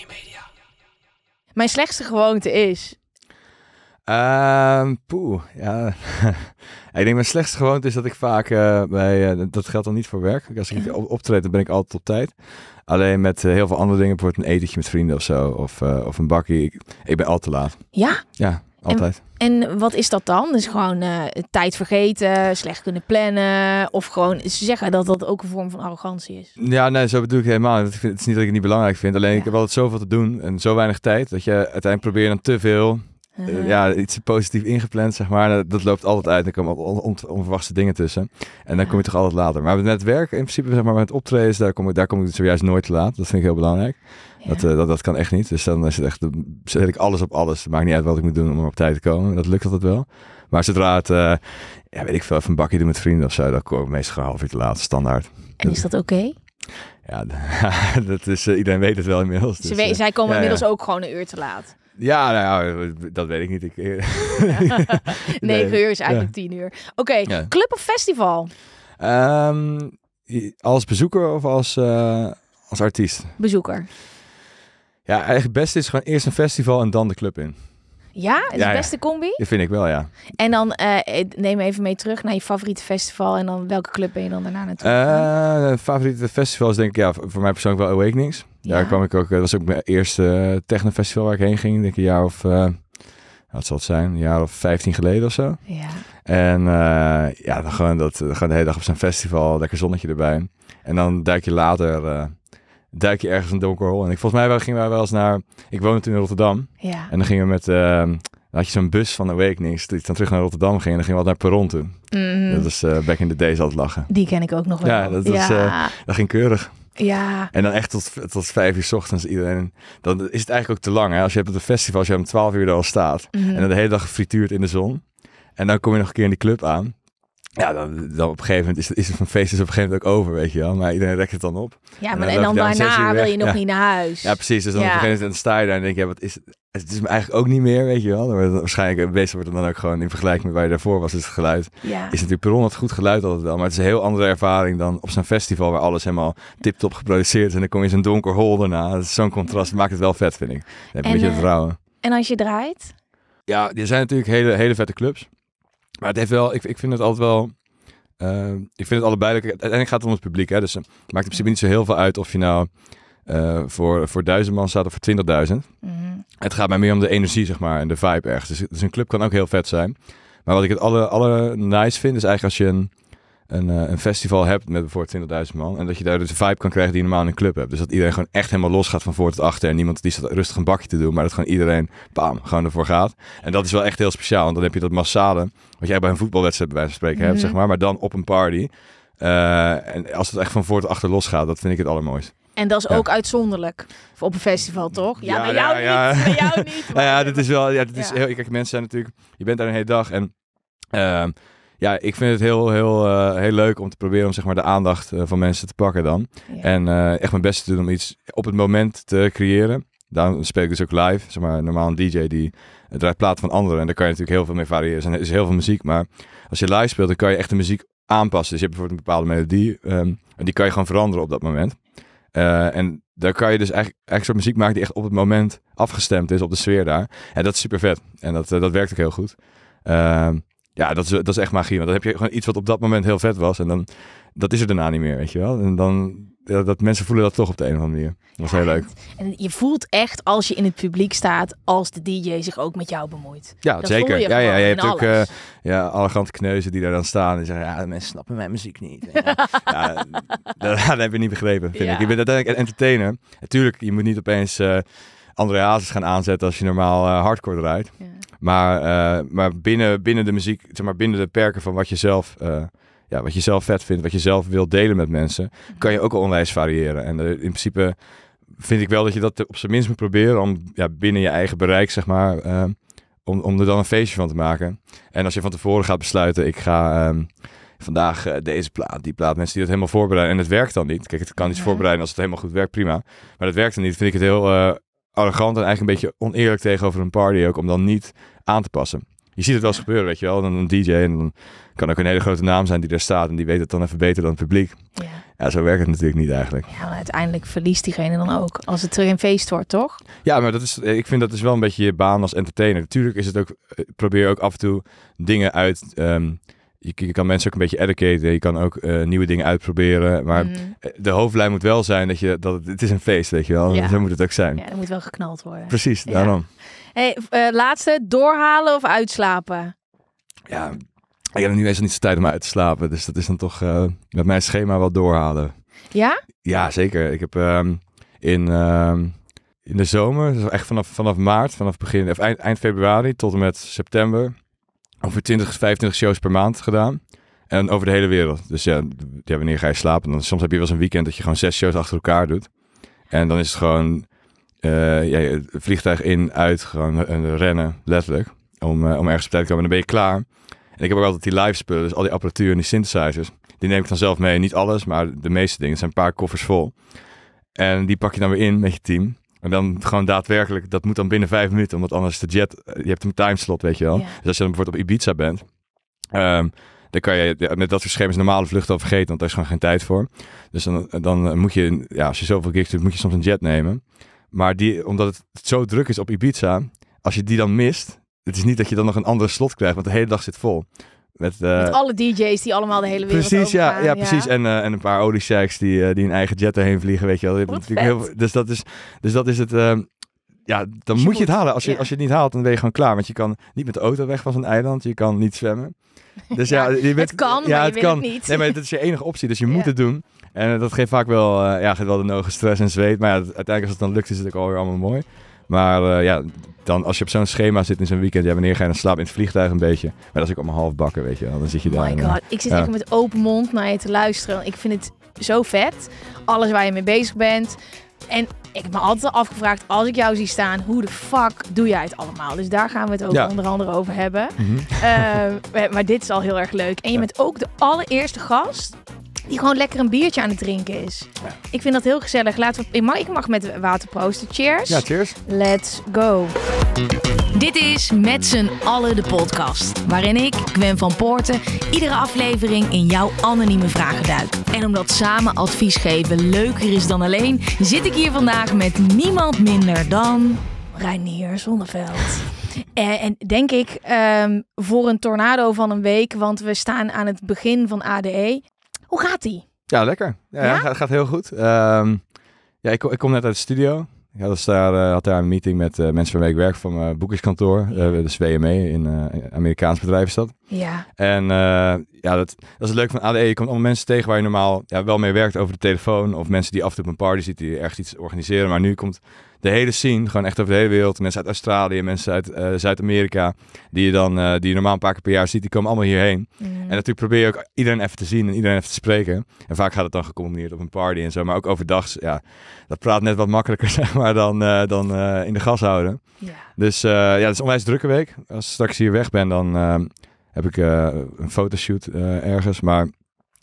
Media. Mijn slechtste gewoonte is. Ehm, poeh, ja. ik denk mijn slechtste gewoonte is dat ik vaak eh, bij, eh, dat geldt dan niet voor werk. Als ik optreed, dan ben ik altijd op tijd. Alleen met eh, heel veel andere dingen, bijvoorbeeld een etentje met vrienden of zo, of, of een bakkie. Ik, ik ben altijd te laat. Ja? Ja. Altijd. En, wat is dat dan? Dus gewoon eh, tijd vergeten, slecht kunnen plannen. Of gewoon zeggen dat dat ook een vorm van arrogantie is. Ja, nee, zo bedoel ik helemaal. Het is niet dat ik het niet belangrijk vind. Alleen ik heb altijd zoveel te doen en zo weinig tijd. Dat je uiteindelijk probeert dan te veel eh, ja, iets positief ingepland, zeg maar. Dat loopt altijd uit. Er komen on onverwachte dingen tussen. En dan kom je toch altijd later. Maar met het werk, in principe, zeg maar, met optredens, daar kom ik, daar kom ik zojuist nooit te laat. Dat vind ik heel belangrijk. Dat, eh, dat, dat kan echt niet. Dus dan is het echt, zet ik alles op alles. Het maakt niet uit wat ik moet doen om op tijd te komen. Dat lukt altijd wel. Maar zodra het, eh, ja, weet ik veel, even een bakje doen met vrienden of zo, dan kom ik meestal half uur te laat, standaard. En is dat oké? Ja, dat is, iedereen weet het wel inmiddels. Ze dus, wij zij komen inmiddels ook gewoon een uur te laat. Nou ja, dat weet ik niet. Ik... 9 uur is eigenlijk 10 uur. Oké, club of festival? Ehm, als bezoeker of als, eh, als artiest? Bezoeker. Ja, eigenlijk het beste is gewoon eerst een festival en dan de club in. Ja, de beste combi? Dat vind ik wel, ja. En dan uh, neem even mee terug naar je favoriete festival. En dan welke club ben je dan daarna naartoe? Uh, favoriete festival is denk ik, ja, voor mij persoonlijk wel Awakenings. Ja. Daar kwam ik ook, eh, dat was ook mijn eerste technofestival waar ik heen ging. Denk ik een jaar of, uh, wat zal het zijn, een jaar of 15 geleden of zo. Ja. En ja, dan gewoon, dat, gewoon de hele dag op zo'n festival, lekker zonnetje erbij. En dan duik je later duik je ergens een donker hol. En ik, volgens mij gingen wij wel eens naar... Ik woonde toen in Rotterdam. Ja. En dan gingen we met... Ehm, had je zo'n bus van Awakenings die dan terug naar Rotterdam ging en dan ging wat naar Perron toe. Mhm. Dat is eh, back in the days altijd lachen. Die ken ik ook nog wel. Ja, dat, eh, dat ging keurig. Ja. En dan echt tot, tot vijf uur s ochtends iedereen. Dan is het eigenlijk ook te lang. Hè? Als je op een festival, als je om twaalf uur er al staat mhm. en dan de hele dag frituurt in de zon. En dan kom je nog een keer in die club aan. Ja, dan, op een gegeven moment is, is het van feest is op een gegeven moment ook over, weet je wel. Maar iedereen rekt het dan op. Ja, maar en dan, daarna wil je nog niet naar huis. Ja, precies. Dus dan op een gegeven moment sta je daar en denk je, ja, wat is het? Het is me eigenlijk ook niet meer, weet je wel. Dan waarschijnlijk beste wordt het dan ook gewoon in vergelijking met waar je daarvoor was, is het geluid. Ja. Is natuurlijk per het goed geluid altijd wel. Maar het is een heel andere ervaring dan op zo'n festival waar alles helemaal tip-top geproduceerd is. En dan kom je zo'n donker hol daarna. Zo'n contrast maakt het wel vet, vind ik. heb je en, een beetje eh, vertrouwen. En als je draait? Ja, er zijn natuurlijk hele, hele vette clubs. Maar het heeft wel, ik, ik vind het altijd wel. Eh, ik vind het allebei En Uiteindelijk gaat het om het publiek. Hè? Dus eh, het maakt in principe niet zo heel veel uit of je nou eh, voor, voor duizend man staat of voor twintigduizend. Mhm. Het gaat mij meer om de energie, zeg maar, en de vibe echt. Dus, dus, een club kan ook heel vet zijn. Maar wat ik het alle, alle nice vind, is eigenlijk als je een een, eh, een festival hebt met bijvoorbeeld 20.000 man. En dat je daar dus een vibe kan krijgen die je normaal in een club hebt. Dus dat iedereen gewoon echt helemaal los gaat van voor tot achter. En niemand die staat rustig een bakje te doen. Maar dat gewoon iedereen, bam, gewoon ervoor gaat. En dat is wel echt heel speciaal. Want dan heb je dat massale, wat jij bij een voetbalwedstrijd bij wijze spreken hebt, mhm. zeg maar. Maar dan op een party. Eh, en als het echt van voor tot achter los gaat, dat vind ik het allermooist. En dat is ook uitzonderlijk. op een festival, toch? Ja, ja bij, jou niet, bij jou niet. nou ja, dit is wel... Ja, dit is heel, kijk, mensen zijn natuurlijk... Je bent daar een hele dag en... Ehm, ja, ik vind het heel, heel, eh, heel leuk om te proberen om zeg maar, de aandacht eh, van mensen te pakken dan. En eh, echt mijn best te doen om iets op het moment te creëren. Daarom speel ik dus ook live. Zeg maar, normaal een DJ die draait plaat van anderen. En daar kan je natuurlijk heel veel mee variëren. er is heel veel muziek. Maar als je live speelt, dan kan je echt de muziek aanpassen. Dus je hebt bijvoorbeeld een bepaalde melodie. Ehm, en die kan je gewoon veranderen op dat moment. en daar kan je dus eigenlijk, een soort muziek maken die echt op het moment afgestemd is op de sfeer daar. En dat is super vet. En dat, dat werkt ook heel goed. Ehm, ja, dat is, dat is echt magie. Want dan heb je gewoon iets wat op dat moment heel vet was. En dan, dat is er daarna niet meer, weet je wel. En dan, ja, dat mensen voelen dat toch op de een of andere manier. Dat is heel leuk. En je voelt echt als je in het publiek staat, als de DJ zich ook met jou bemoeit. Ja, dat zeker. Je ja, ja, je hebt ook uh, ja, arrogante kneuzen die daar dan staan en zeggen, ja, mensen snappen mijn muziek niet. ja, dat, dat, heb je niet begrepen, vind ik. Je bent uiteindelijk een entertainer. Natuurlijk, je moet niet opeens... Uh, eh, andere hazes gaan aanzetten als je normaal uh, hardcore draait. Maar, eh, maar binnen, binnen de muziek, zeg maar binnen de perken van wat je zelf, eh, ja, wat je zelf vet vindt, wat je zelf wilt delen met mensen, kan je ook al onwijs variëren. En eh, in principe vind ik wel dat je dat op zijn minst moet proberen om ja, binnen je eigen bereik, zeg maar, om, om er dan een feestje van te maken. En als je van tevoren gaat besluiten, ik ga ehm, vandaag deze plaat, die plaat. Mensen die dat helemaal voorbereiden. En het werkt dan niet. Kijk, het kan iets voorbereiden als het helemaal goed werkt, prima. Maar dat werkt dan niet. Vind ik het heel arrogant en eigenlijk een beetje oneerlijk tegenover een party ook, om dan niet aan te passen. Je ziet het wel eens gebeuren, weet je wel. Dan een DJ en dan kan ook een hele grote naam zijn die daar staat en die weet het dan even beter dan het publiek. Ja, ja zo werkt het natuurlijk niet eigenlijk. Ja, uiteindelijk verliest diegene dan ook als het terug in feest wordt, toch? Ja, maar dat is, eh, ik vind dat is dus wel een beetje je baan als entertainer. Natuurlijk is het ook, eh, probeer ook af en toe dingen uit. Um, je, kan mensen ook een beetje educaten. Je kan ook eh, nieuwe dingen uitproberen. Maar mhm. eh, de hoofdlijn moet wel zijn dat, je, dat het, is een feest, weet je wel. Ja. Zo moet het ook zijn. Ja, moet wel geknald worden. Precies, daarom. Hey, eh, laatste, doorhalen of uitslapen? Ja, ik heb nu eens niet zo tijd om uit te slapen. Dus dat is dan toch met mijn schema wel doorhalen. Ja? Ja, zeker. Ik heb ehm, in, ehm, in de zomer, dus echt vanaf, vanaf maart, vanaf begin, eind, eind februari tot en met september over 20, 25 shows per maand gedaan. En over de hele wereld. Dus ja, wanneer ga je slapen? Dan, soms heb je wel eens een weekend dat je gewoon zes shows achter elkaar doet. En dan is het gewoon uh, vliegtuig in, uit, gewoon eh, eh, rennen, letterlijk. Om, om ergens op tijd te komen. En dan ben je klaar. En ik heb ook altijd die live spullen, dus al die apparatuur en die synthesizers. Die neem ik dan zelf mee. Niet alles, maar de meeste dingen. Het zijn een paar koffers vol. En die pak je dan weer in met je team. En dan gewoon daadwerkelijk, dat moet dan binnen vijf minuten, omdat anders de jet, eh, je hebt een timeslot, weet je wel. Dus als je dan bijvoorbeeld op Ibiza bent, ehm, dan kan je met dat soort normale vluchten al vergeten, want daar is gewoon geen tijd voor. Dus dan, dan moet je, ja, als je zoveel gigs doet, moet je soms een jet nemen. Maar die, omdat het zo druk is op Ibiza, als je die dan mist, het is niet dat je dan nog een andere slot krijgt, want de hele dag zit vol. Met, eh, alle DJ's die allemaal de hele wereld precies, ja, ja, precies. En, eh, en een paar olie die, eh, die een eigen jet erheen vliegen, weet je wel. dus, dat is, dus dat is het... Ehm, ja, dan moet je het halen. Als je, als je het niet haalt, dan ben je gewoon klaar. Want je kan niet met de auto weg van zo'n eiland. Je kan niet zwemmen. Dus ja, ja je het kan, ja, maar het, je kan. het niet. Nee, maar dat is je enige optie, dus je moet het doen. En dat geeft vaak wel, ja, geeft wel de nodige stress en zweet. Maar uiteindelijk als het dan lukt, is het ook alweer allemaal mooi. Maar ja, dan als je op zo'n schema zit in zo'n weekend, ja, wanneer ga je dan slapen in het vliegtuig een beetje? Maar als ik op mijn half bakken, weet je Dan zit je oh daar. Oh my god, eh, ik zit ja. met open mond naar je te luisteren. Ik vind het zo vet. Alles waar je mee bezig bent. En ik heb me altijd afgevraagd, als ik jou zie staan, hoe de fuck doe jij het allemaal? Dus daar gaan we het ook onder andere over hebben. Mhm. Eh, maar dit is al heel erg leuk. En je bent ook de allereerste gast die gewoon lekker een biertje aan het drinken is. Ik vind dat heel gezellig. Laten we, ik, mag, ik mag met water proosten. Cheers. Ja, cheers. Let's go. Dit is Met z'n allen de podcast. Waarin ik, Gwen van Poorten, iedere aflevering in jouw anonieme vragen duik. En omdat samen advies geven leuker is dan alleen, zit ik hier vandaag met niemand minder dan. Reinier Zonneveld. En, eh, en, denk ik ehm, voor een tornado van een week, want we staan aan het begin van ADE. Hoe gaat die? Ja, lekker. Ja, Gaat, gaat, heel goed. Ehm, ja, ik, ik, kom net uit de studio. Ik had, dus daar, eh, had daar een meeting met eh, mensen van wie ik werk van mijn boekingskantoor, eh, ja. dus WME, in Amerikaans bedrijf is dat. Ja. En ja, dat, dat is het leuke van ADE. Je komt allemaal mensen tegen waar je normaal ja, wel mee werkt over de telefoon. Of mensen die af en toe op een party zitten, die ergens iets organiseren. Maar nu komt de hele scene, gewoon echt over de hele wereld. Mensen uit Australië, mensen uit eh, Zuid-Amerika, die je dan eh, die je normaal een paar keer per jaar ziet, die komen allemaal hierheen. Mm. En natuurlijk probeer je ook iedereen even te zien en iedereen even te spreken. En vaak gaat het dan gecombineerd op een party en zo, maar ook overdag, ja, dat praat net wat makkelijker zeg maar dan, eh, dan in de gas houden. Dus ja, het is een onwijs drukke week. Als straks hier weg ben, dan heb ik een fotoshoot ergens, maar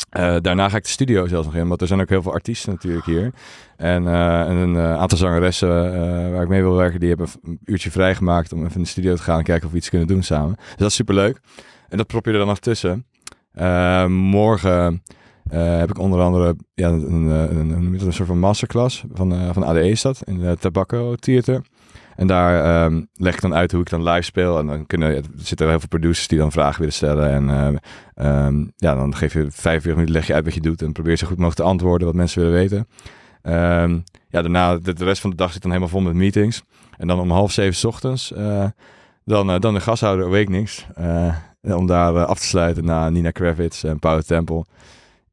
eh, daarna ga ik de studio zelfs nog in, want er zijn ook heel veel artiesten natuurlijk hier. En, eh, een eh, aantal zangeressen waar ik mee wil werken, die hebben een uurtje vrijgemaakt om even in de studio te gaan en kijken of we iets kunnen doen samen. Dus dat is superleuk. En dat prop je er dan nog tussen. morgen heb ik onder andere ja, een, een, een, soort van masterclass van, van ADE stad in de Tobacco Theater. En daar ehm, leg ik dan uit hoe ik dan live speel. En dan kunnen, ja, er heel veel producers die dan vragen willen stellen. En ehm, ehm, ja, dan geef je 45 minuten, leg je uit wat je doet. En probeer zo goed mogelijk te antwoorden wat mensen willen weten. ja, daarna, de, rest van de dag zit dan helemaal vol met meetings. En dan om half zeven ochtends, eh, dan, eh, dan de gashouder Awakenings. Eh, om daar af te sluiten na Nina Kravitz en Power Temple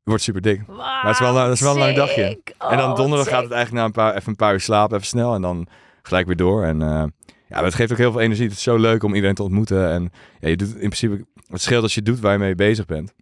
wordt super dik. Wow, maar het is wel, het is wel een lang dagje. en dan donderdag oh, gaat het eigenlijk na een paar, even een paar uur slapen, even snel. En dan gelijk weer door. En eh, ja, het geeft ook heel veel energie. Het is zo leuk om iedereen te ontmoeten. En ja, je doet in principe, het scheelt als je doet waar je mee bezig bent.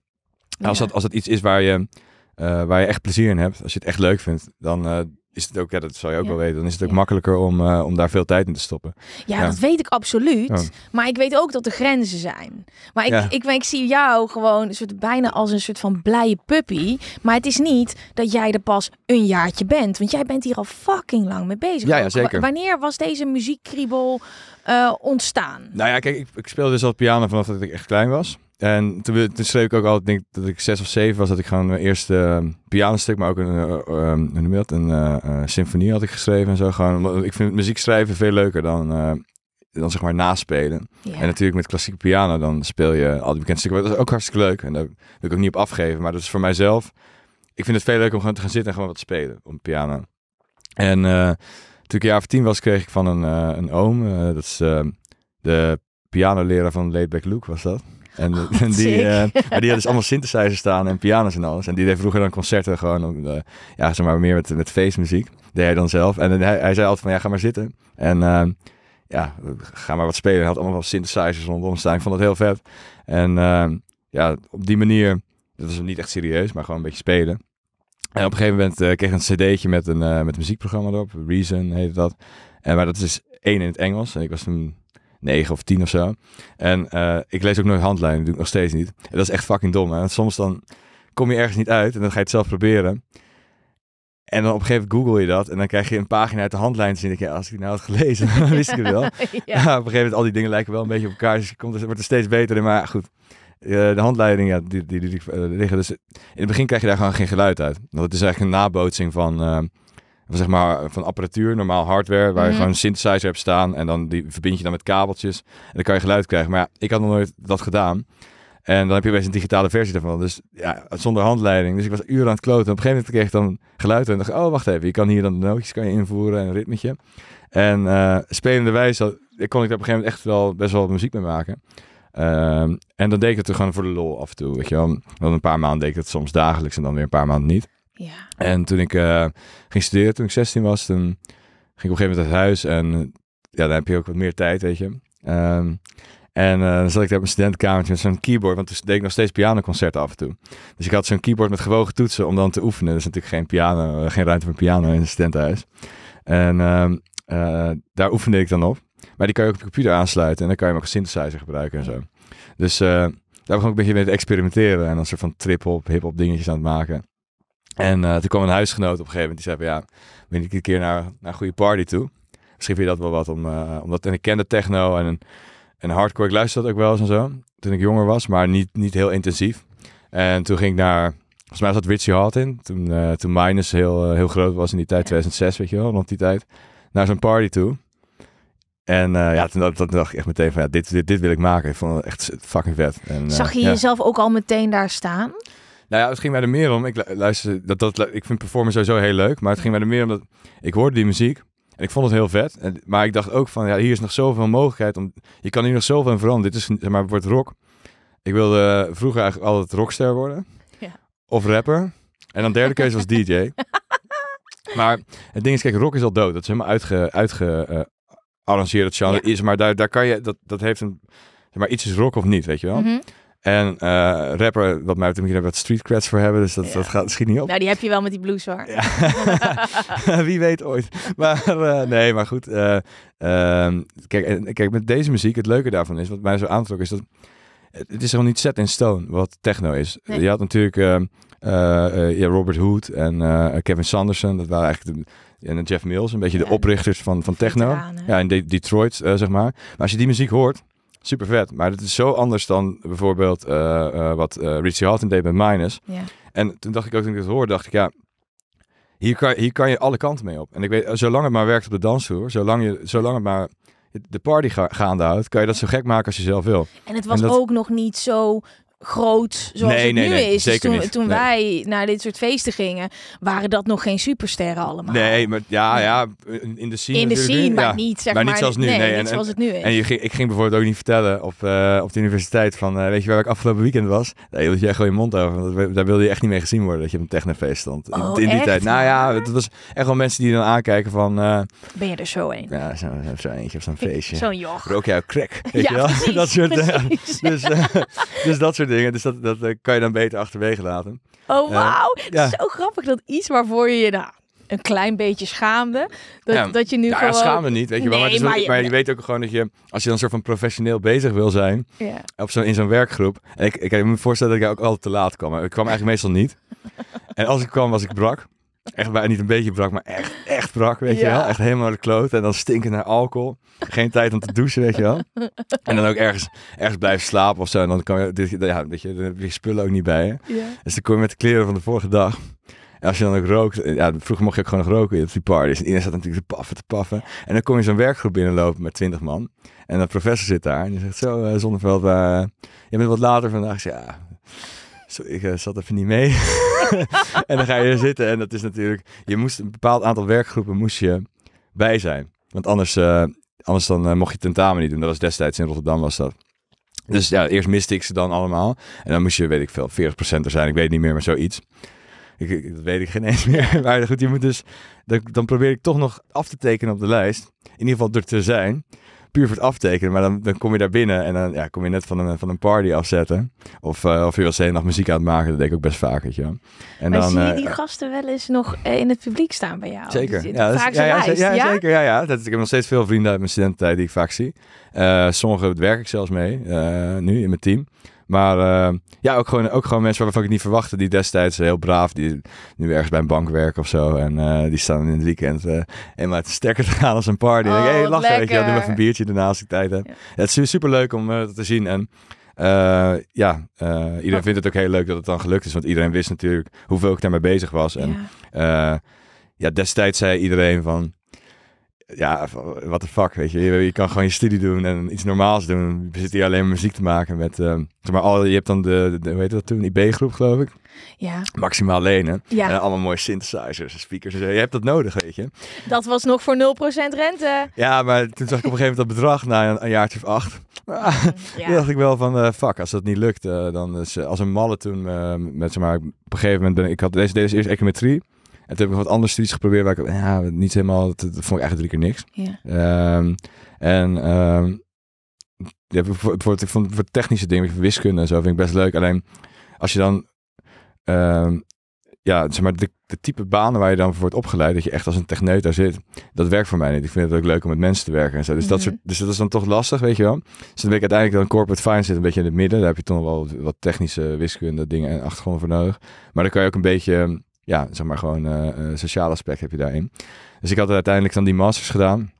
Als, dat, als dat iets is waar je, eh, waar je echt plezier in hebt, als je het echt leuk vindt, dan, eh, is het ook, ja, dat zou je ook wel weten, dan is het ook makkelijker om, eh, om daar veel tijd in te stoppen. Ja, dat weet ik absoluut. Oh. Maar ik weet ook dat er grenzen zijn. Maar ik, ik, ik, ik, zie jou gewoon een soort, bijna als een soort van blije puppy. Maar het is niet dat jij er pas een jaartje bent. Want jij bent hier al fucking lang mee bezig. Ja, zeker. Wanneer was deze muziekkriebel uh, ontstaan? Nou ja, kijk, ik, ik speel dus al piano vanaf dat ik echt klein was. En toen, toen schreef ik ook altijd, denk dat ik zes of zeven was, dat ik gewoon mijn eerste uh, pianostuk, maar ook een, uh, um, een eh, eh, symfonie had ik geschreven en zo. Gewoon, ik vind muziek schrijven veel leuker dan, dan zeg maar naspelen. En natuurlijk met klassieke piano, dan speel je al die bekende stukken. Dat is ook hartstikke leuk en daar wil ik ook niet op afgeven. Maar dat is voor mijzelf, ik vind het veel leuker om gewoon te gaan zitten en gewoon wat te spelen op piano. En toen ik een jaar of tien was, kreeg ik van een, een oom, dat is ehm, de pianoleraar van Laidback Luke, was dat. Oh, en, die, eh, maar die had dus allemaal synthesizers staan en pianos en alles. En die deed vroeger dan concerten gewoon, om, uh, eh, ja, zeg maar meer met, met feestmuziek. Deed hij dan zelf. En hij, hij zei altijd van, ja, ga maar zitten. En eh, ja, ga maar wat spelen. Hij had allemaal wel synthesizers rondom staan. Ik vond dat heel vet. En ja, op die manier, dat was niet echt serieus, maar gewoon een beetje spelen. En op een gegeven moment kreeg ik een cd'tje met een, met een muziekprogramma erop. Reason heette dat. En, maar dat is dus één in het Engels. En ik was een negen of tien of zo. En eh, ik lees ook nooit handleidingen, doe ik nog steeds niet. En dat is echt fucking dom. Hè? soms dan kom je ergens niet uit en dan ga je het zelf proberen. En dan op een gegeven moment google je dat en dan krijg je een pagina uit de handlijn te zien. Ik, ja, als ik nou had gelezen, dan wist ik het wel. ja. op een gegeven moment, al die dingen lijken wel een beetje op elkaar. Dus komt, het wordt er steeds beter in. Maar goed, eh, de handleidingen ja, die, die, die, eh, liggen. Dus in het begin krijg je daar gewoon geen geluid uit. Want het is eigenlijk een nabootsing van zeg maar van apparatuur, normaal hardware, waar je mhm. gewoon een synthesizer hebt staan en dan die verbind je dan met kabeltjes en dan kan je geluid krijgen. Maar ja, ik had nog nooit dat gedaan. En dan heb je best een digitale versie daarvan. Dus ja, zonder handleiding. Dus ik was uren aan het kloten. En op een gegeven moment kreeg ik dan geluid. En dacht oh, wacht even. Je kan hier dan de nootjes kan je invoeren en een ritmetje. En uh, spelende wijze kon ik daar op een gegeven moment echt wel best wel muziek mee maken. Ehm, en dan deed ik het er gewoon voor de lol af en toe. Weet je wel. Dan een paar maanden deed ik het soms dagelijks en dan weer een paar maanden niet. En toen ik eh, ging studeren, toen ik 16 was, ging ik op een gegeven moment uit huis. En ja, dan heb je ook wat meer tijd, weet je. Ehm, en eh, dan zat ik daar op mijn studentenkamertje met zo'n keyboard, want toen deed ik nog steeds pianoconcerten af en toe. Dus ik had zo'n keyboard met gewogen toetsen om dan te oefenen. Er is natuurlijk geen, piano, eh, geen ruimte voor piano in een studentenhuis. En ehm, daar oefende ik dan op. Maar die kan je ook op de computer aansluiten en dan kan je hem een synthesizer gebruiken en zo. Dus daar begon ik een beetje mee te experimenteren en dan soort van trip-hop, hip-hop dingetjes aan het maken. En eh, toen kwam een huisgenoot op een gegeven moment. Die zei ja, ben ik een keer naar, naar een goede party toe. Misschien je dat wel wat. Om, eh, omdat, en ik kende techno en, hardcore. Ik luisterde dat ook wel eens en zo. Toen ik jonger was, maar niet, niet heel intensief. En toen ging ik naar... Volgens mij zat Richie Hart in. Toen, uh, toen Minus heel, heel groot was in die tijd. 2006, weet je wel, rond die tijd. Naar zo'n party toe. En ja, toen, dat, dacht ik echt meteen van ja, dit, dit, dit wil ik maken. Ik vond het echt fucking vet. En, Zag je jezelf ook al meteen daar staan? Nou ja, het ging mij er meer om. Ik luister, dat, dat, ik vind performance sowieso heel leuk. Maar het ging mij er meer om dat ik hoorde die muziek. En ik vond het heel vet. En, maar ik dacht ook van, ja, hier is nog zoveel mogelijkheid. Om, je kan hier nog zoveel in veranderen. Dit is, zeg maar, wordt rock. Ik wilde vroeger eigenlijk altijd rockster worden. Ja. Of rapper. En dan derde keuze was DJ. maar het ding is, kijk, rock is al dood. Dat is helemaal uitge, uitgearrangeerd. Uh, het is, maar daar, daar kan je, dat, dat heeft een, zeg maar, iets is rock of niet, weet je wel. Mhm. En eh, rapper, wat mij betreft, hier wat street creds voor hebben. Dus dat, dat gaat misschien niet op. Nou, die heb je wel met die blues hoor. Ja. Wie weet ooit. Maar eh, nee, maar goed. Eh, ehm, kijk, kijk, met deze muziek, het leuke daarvan is, wat mij zo aantrok, is dat het is nog niet set in stone wat techno is. Je had natuurlijk ja, Robert Hood en Kevin Sanderson. Dat waren eigenlijk en Jeff Mills, een beetje de oprichters van, van techno. Ja, in Detroit, zeg maar. Maar als je die muziek hoort super vet. Maar het is zo anders dan bijvoorbeeld eh, eh, wat uh, Richie Houghton deed met Minus. Ja. En toen dacht ik ook, toen ik dat hoorde, dacht ik ja, hier kan, hier kan je alle kanten mee op. En ik weet, zolang het maar werkt op de dansvloer, zolang, je, zolang het maar de party ga gaande houdt, kan je dat zo gek maken als je zelf wil. En het was ook nog niet zo groot zoals nee, het nee, nu nee, is. Dus toen, toen wij naar dit soort feesten gingen, waren dat nog geen supersterren allemaal. Nee, maar ja, ja in de scene In de scene, maar niet zeg maar. niet zoals nu. Nee, en, zoals het nu is. En je ging, ik ging bijvoorbeeld ook niet vertellen op, eh, op de universiteit van, eh, weet je waar ik afgelopen weekend was? Daar dat jij gewoon je mond over, want daar wilde je echt niet mee gezien worden, dat je op een technofeest stond. in, oh, die tijd. Nou ja, het was echt wel mensen die dan aankijken van... Eh, ben je er zo een? Ja, zo, zo eentje of zo'n feestje. Zo'n joch. Rook jij crack, weet ja, je wel? dat soort, dus, dus dat soort dingen. Dus dat, dat eh, kan je dan beter achterwege laten. Oh, eh, wauw. Zo grappig dat iets waarvoor je je nou, een klein beetje schaamde. Dat, dat je nu ja, schaamde niet, weet je wel. maar, je... weet ook gewoon dat je, als je dan soort van professioneel bezig wil zijn, ja. op zo, in zo'n werkgroep. ik, ik kan me voorstellen dat ik ook altijd te laat kwam. Ik kwam eigenlijk meestal niet. En als ik kwam, was ik brak. Echt bij niet een beetje brak, maar echt, echt brak, weet je wel. Echt helemaal de kloot. En dan stinken naar alcohol. Geen tijd om te douchen, weet je wel. En dan ook ergens, ergens blijven slapen of zo. En dan kan je, dit, ja, weet je, heb je spullen ook niet bij je. Dus dan kom je met de kleren van de vorige dag. En als je dan ook rookt, ja, vroeger mocht je ook gewoon nog roken op die parties. Dus en iedereen zat natuurlijk te paffen, te paffen. En dan kom je zo'n werkgroep binnenlopen met twintig man. En de professor zit daar en die zegt, zo eh, Zonneveld, eh, je bent wat later vandaag. ja, ik eh, zat even niet mee. en dan ga je zitten en dat is natuurlijk... Je moest een bepaald aantal werkgroepen moest je bij zijn. Want anders, eh, anders dan, eh, mocht je tentamen niet doen. Dat was destijds in Rotterdam was dat. Dus ja, eerst miste ik ze dan allemaal. En dan moest je, weet ik veel, 40% er zijn. Ik weet niet meer, maar zoiets. Ik, dat weet ik geen eens meer. Maar goed, je moet dus... Dan, dan probeer ik toch nog af te tekenen op de lijst. In ieder geval er te zijn puur voor het aftekenen. Maar dan, dan kom je daar binnen en dan ja, kom je net van een, van een party afzetten. Of, eh, of je was de hele nacht muziek aan het maken. Dat denk ik ook best vaak, weet je en maar dan, zie je eh, die gasten wel eens nog eh, in het publiek staan bij jou? Zeker. ja, vaak ja, ja, zeker. Ja, ja. Dat, ik heb nog steeds veel vrienden uit mijn studententijd die ik vaak zie. sommigen werk ik zelfs mee, nu in mijn team. Maar ehm, ja, ook gewoon, ook gewoon mensen waarvan ik niet verwachtte, die destijds heel braaf, die nu ergens bij een bank werken of zo. En eh, die staan in het weekend uh, eh, en sterker te gaan als een party. hey, oh, lachen, weet je, doe even een biertje daarnaast als ik tijd heb. het is super leuk om eh, dat te zien. En ja, iedereen vindt het ook heel leuk dat het dan gelukt is. Want iedereen wist natuurlijk hoeveel ik daarmee bezig was. En ja destijds zei iedereen van ja, wat de fuck, weet je. je. kan gewoon je studie doen en iets normaals doen. Je zit hier alleen maar muziek te maken met, eh, zeg maar, al, je hebt dan de, de, weet je dat toen, IB-groep geloof ik. Ja. Maximaal lenen. Ja. En allemaal mooie synthesizers en speakers. Dus, eh, je hebt dat nodig, weet je. Dat was nog voor 0% rente. Ja, maar toen zag ik op een gegeven moment dat bedrag na een, een jaartje of acht. Ah, ja. Toen dacht ik wel van, eh, fuck, als dat niet lukt, dan is, als een malle toen, met, zeg maar, op een gegeven moment, ben, ik had deze, deze eerst econometrie. En toen heb ik wat andere studies geprobeerd waar ik ja, niet helemaal, dat, vond ik eigenlijk drie keer niks. Ehm, en um, ja, voor, voor, voor, voor, technische dingen, voor wiskunde en zo, vind ik best leuk. Alleen als je dan, um, ja, zeg maar, de, de, type banen waar je dan voor wordt opgeleid, dat je echt als een techneut daar zit, dat werkt voor mij niet. Ik vind het ook leuk om met mensen te werken en zo. Dus, dat, mhm. soort, dus dat is dan toch lastig, weet je wel. Dus dan ben ik uiteindelijk dan corporate finance zit een beetje in het midden. Daar heb je toch wel wat technische wiskunde dingen en achtergrond voor nodig. Maar dan kan je ook een beetje ja, zeg maar gewoon uh, eh, eh, sociaal aspect heb je daarin. Dus ik had uiteindelijk dan die masters gedaan.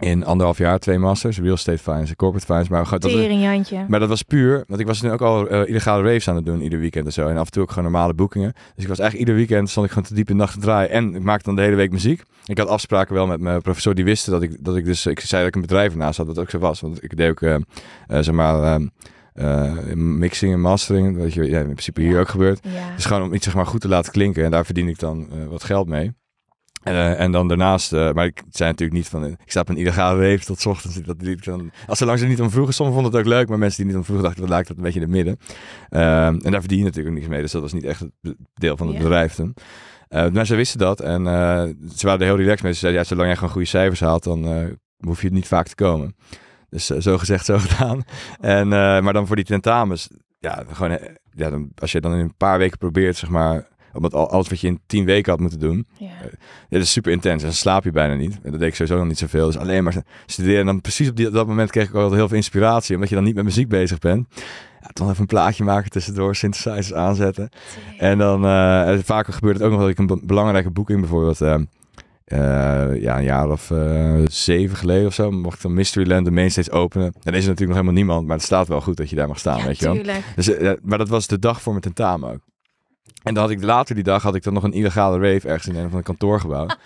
In anderhalf jaar twee masters, real estate finance en corporate finance. Maar, dat was, maar dat was puur, want ik was nu ook al eh, illegale raves aan het doen ieder weekend en zo. En af en toe ook gewoon normale boekingen. Dus ik was eigenlijk ieder weekend, stond ik gewoon te diep in de nacht te draaien. En ik maakte dan de hele week muziek. Ik had afspraken wel met mijn professor, die wisten dat ik, dat ik dus, ik zei dat ik een bedrijf ernaast had, wat ook zo was. Want ik deed ook, zeg maar eh, mixing en mastering, wat je ja, in principe hier ook gebeurt. Ja. Dus gewoon om iets zeg maar goed te laten klinken en daar verdien ik dan eh, wat geld mee. en eh, dan daarnaast, maar ik zei natuurlijk niet van, ik sta op een illegale rave tot ochtends. Dat, ik dan, als ze niet om vroegen, sommigen vonden het ook leuk, maar mensen die niet om vroegen dachten, dat lijkt dat een beetje in het midden. en daar verdien je natuurlijk niks mee, dus dat was niet echt het deel van het yeah. bedrijf toen. maar ze wisten dat en ze waren heel relaxed mee. Ze zeiden, ja, zolang jij gewoon goede cijfers haalt, dan hoef je het niet vaak te komen. Dus eh, zo gezegd, zo gedaan. En, eh, maar dan voor die tentamens, ja, gewoon, eh, ja dan, als je dan in een paar weken probeert, zeg maar, omdat alles wat je in tien weken had moeten doen. Ja. dit is super intens. En dan slaap je bijna niet. En dat deed ik sowieso nog niet zoveel. Dus alleen maar studeren. En dan precies op, die, dat moment kreeg ik al heel veel inspiratie. Omdat je dan niet met muziek bezig bent. Ja, dan even een plaatje maken tussendoor. Synthesizers aanzetten. En dan vaker gebeurt het ook nog dat ik een belangrijke boeking bijvoorbeeld... Eh, ja, een jaar of eh, zeven geleden of zo mocht dan Mysteryland de mainstage openen. En er is natuurlijk nog helemaal niemand, maar het staat wel goed dat je daar mag staan, weet je wel. Dus, eh, maar dat was de dag voor mijn tentamen ook. En dan had ik later die dag had ik dan nog een illegale rave ergens in een van een kantoorgebouw.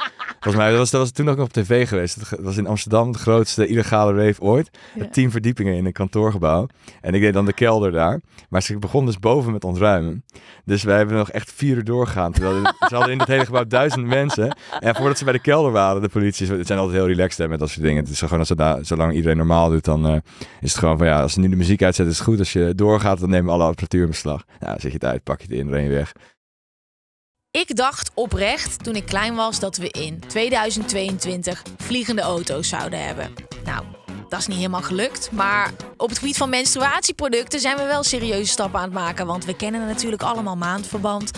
Volgens mij dat was dat was toen ook nog op tv geweest. Dat was in Amsterdam de grootste illegale rave ooit. het tien verdiepingen in een kantoorgebouw. En ik deed dan de kelder daar. Maar ze begon dus boven met ontruimen. Dus wij hebben nog echt vier uur doorgaan. Terwijl ze hadden in het hele gebouw duizend mensen. En voordat ze bij de kelder waren, de politie... Het zijn altijd heel relaxed hè, met dat soort dingen. Het is gewoon als ze zolang iedereen normaal doet, dan eh, is het gewoon van... Ja, als ze nu de muziek uitzetten, is het goed. Als je doorgaat, dan nemen we alle apparatuur in beslag. Nou, zet je het uit, pak je het in, ren je weg. Ik dacht oprecht toen ik klein was dat we in 2022 vliegende auto's zouden hebben. Nou, dat is niet helemaal gelukt. Maar op het gebied van menstruatieproducten zijn we wel serieuze stappen aan het maken. Want we kennen natuurlijk allemaal maandverband,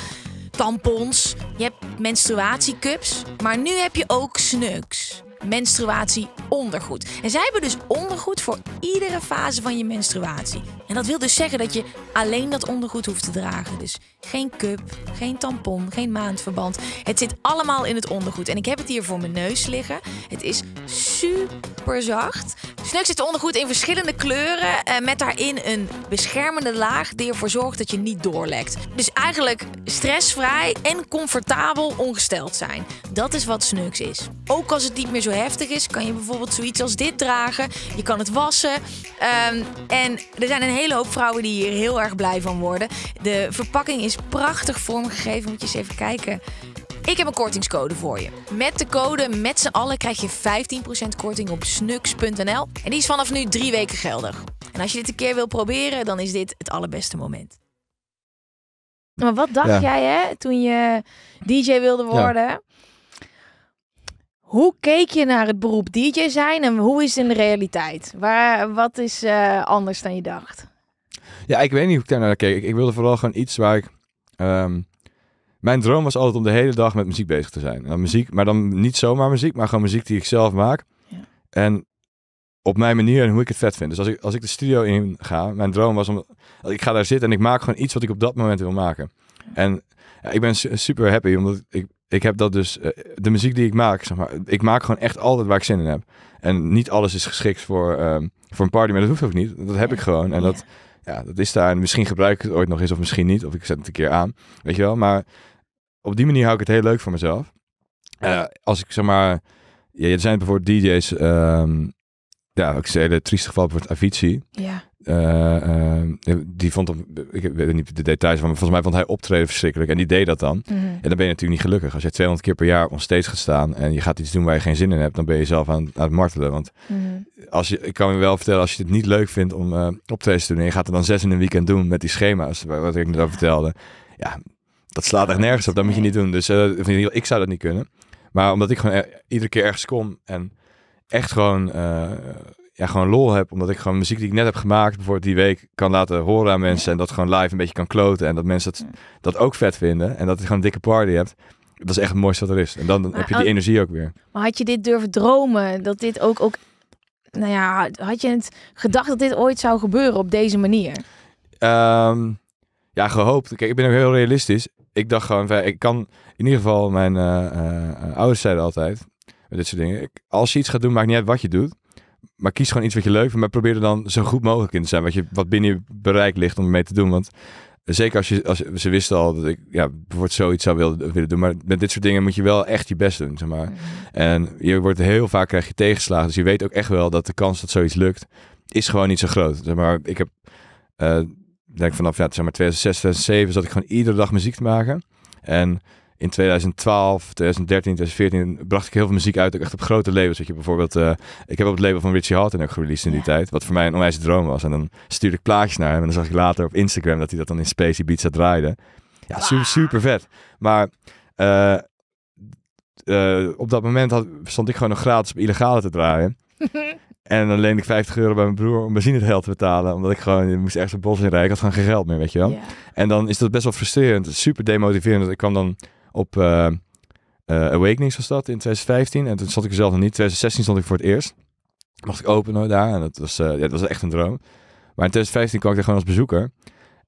tampons, je hebt menstruatiecups. Maar nu heb je ook snugs menstruatie ondergoed. En zij hebben dus ondergoed voor iedere fase van je menstruatie. En dat wil dus zeggen dat je alleen dat ondergoed hoeft te dragen. Dus geen cup, geen tampon, geen maandverband. Het zit allemaal in het ondergoed. En ik heb het hier voor mijn neus liggen. Het is super zacht. Snug dus zit ondergoed in verschillende kleuren. Eh, met daarin een beschermende laag die ervoor zorgt dat je niet doorlekt. Dus eigenlijk stressvrij en comfortabel ongesteld zijn. Dat is wat Snux is. Ook als het niet meer zo heftig is, kan je bijvoorbeeld zoiets als dit dragen. Je kan het wassen. Ehm, en er zijn een hele hoop vrouwen die hier heel erg blij van worden. De verpakking is prachtig vormgegeven. Moet je eens even kijken. Ik heb een kortingscode voor je. Met de code met z'n allen krijg je 15% korting op snux.nl. En die is vanaf nu drie weken geldig. En als je dit een keer wil proberen, dan is dit het allerbeste moment. Maar wat dacht jij hè, toen je DJ wilde worden? Hoe keek je naar het beroep DJ zijn en hoe is het in de realiteit? Waar, wat is eh, anders dan je dacht? Ja, ik weet niet hoe ik daar naar keek. Ik wilde vooral gewoon iets waar ik. Ehm, mijn droom was altijd om de hele dag met muziek bezig te zijn. Nou, muziek, maar dan niet zomaar muziek, maar gewoon muziek die ik zelf maak. Ja. En op mijn manier en hoe ik het vet vind. Dus als ik, als ik de studio in ga, mijn droom was om. Ik ga daar zitten en ik maak gewoon iets wat ik op dat moment wil maken. En ja, ik ben super happy, omdat ik, ik heb dat dus, eh, de muziek die ik maak, zeg maar, ik maak gewoon echt altijd waar ik zin in heb. En niet alles is geschikt voor, ehm, voor een party, maar dat hoeft ook niet. Dat heb ik gewoon. En dat, ja, dat is daar. En misschien gebruik ik het ooit nog eens, of misschien niet. Of ik zet het een keer aan. Weet je wel. Maar op die manier hou ik het heel leuk voor mezelf. Eh, als ik zeg maar. Ja, er zijn bijvoorbeeld DJ's. Um, ehm, ja, ik een hele trieste geval wordt Avicii. Ja. Eh, eh, die vond hem, ik weet niet de details van, maar volgens mij vond hij optreden verschrikkelijk. En die deed dat dan. Mhm. En dan ben je natuurlijk niet gelukkig. Als je 200 keer per jaar op steeds gaat staan en je gaat iets doen waar je geen zin in hebt, dan ben je zelf aan, aan het martelen. Want mhm. als je, ik kan je wel vertellen, als je het niet leuk vindt om uh, optredens te doen en je gaat er dan zes in een weekend doen met die schema's, wat ik net al vertelde. Ja, dat slaat echt nergens op. Dat moet je niet doen. Dus ik zou dat niet kunnen. Maar omdat ik gewoon e-, iedere keer ergens kom en echt gewoon ja, gewoon lol heb. Omdat ik gewoon muziek die ik net heb gemaakt, bijvoorbeeld die week, kan laten horen aan mensen. En dat gewoon live een beetje kan kloten. En dat mensen dat, dat ook vet vinden. En dat je gewoon een dikke party hebt. Dat is echt het mooiste wat er is. En dan, heb je die energie ook weer. Maar had je dit durven dromen? Dat dit ook, ook... Nou ja, had je het gedacht dat dit ooit zou gebeuren op deze manier? Ehm, ja, gehoopt. Kijk, ik ben ook heel realistisch. Ik dacht gewoon, ik kan in ieder geval mijn eh, eh, eh, ouders zeiden altijd, dit soort dingen. als je iets gaat doen, maakt niet uit wat je doet. Maar kies gewoon iets wat je leuk vindt, maar probeer er dan zo goed mogelijk in te zijn. Wat, je, wat binnen je bereik ligt om mee te doen. Want zeker als je, als ze wisten al dat ik ja, bijvoorbeeld zoiets zou willen, willen doen. Maar met dit soort dingen moet je wel echt je best doen. Zeg maar. Mhm. En je wordt heel vaak krijg je tegenslagen. Dus je weet ook echt wel dat de kans dat zoiets lukt, is gewoon niet zo groot. maar ik heb uh, denk vanaf ja, zeg maar 2006, 2007 zat ik gewoon iedere dag muziek te maken. En in 2012, 2013, 2014 bracht ik heel veel muziek uit. Ook echt op grote labels. Weet je, bijvoorbeeld, ik heb op het label van Richie Houghton ook gereleased in die tijd. Wat voor mij een onwijs droom was. En dan stuurde ik plaatjes naar hem. En dan zag ik later op Instagram dat hij dat dan in Spacey Ibiza draaide. Ja, super, super vet. Maar op dat moment had, stond ik gewoon nog gratis op illegale te draaien. en dan leende ik 50 euro bij mijn broer om het geld te betalen. Omdat ik gewoon ik moest ergens het bos in rijden. Ik had gewoon geen geld meer, weet je wel. En dan is dat best wel frustrerend. Super demotiverend. Ik kwam dan op uh, Awakenings was dat in 2015. En toen zat ik er zelf nog niet. 2016 stond ik voor het eerst. Mocht ik openen daar. En dat was, eh, ja, dat was echt een droom. Maar in 2015 kwam ik er gewoon als bezoeker.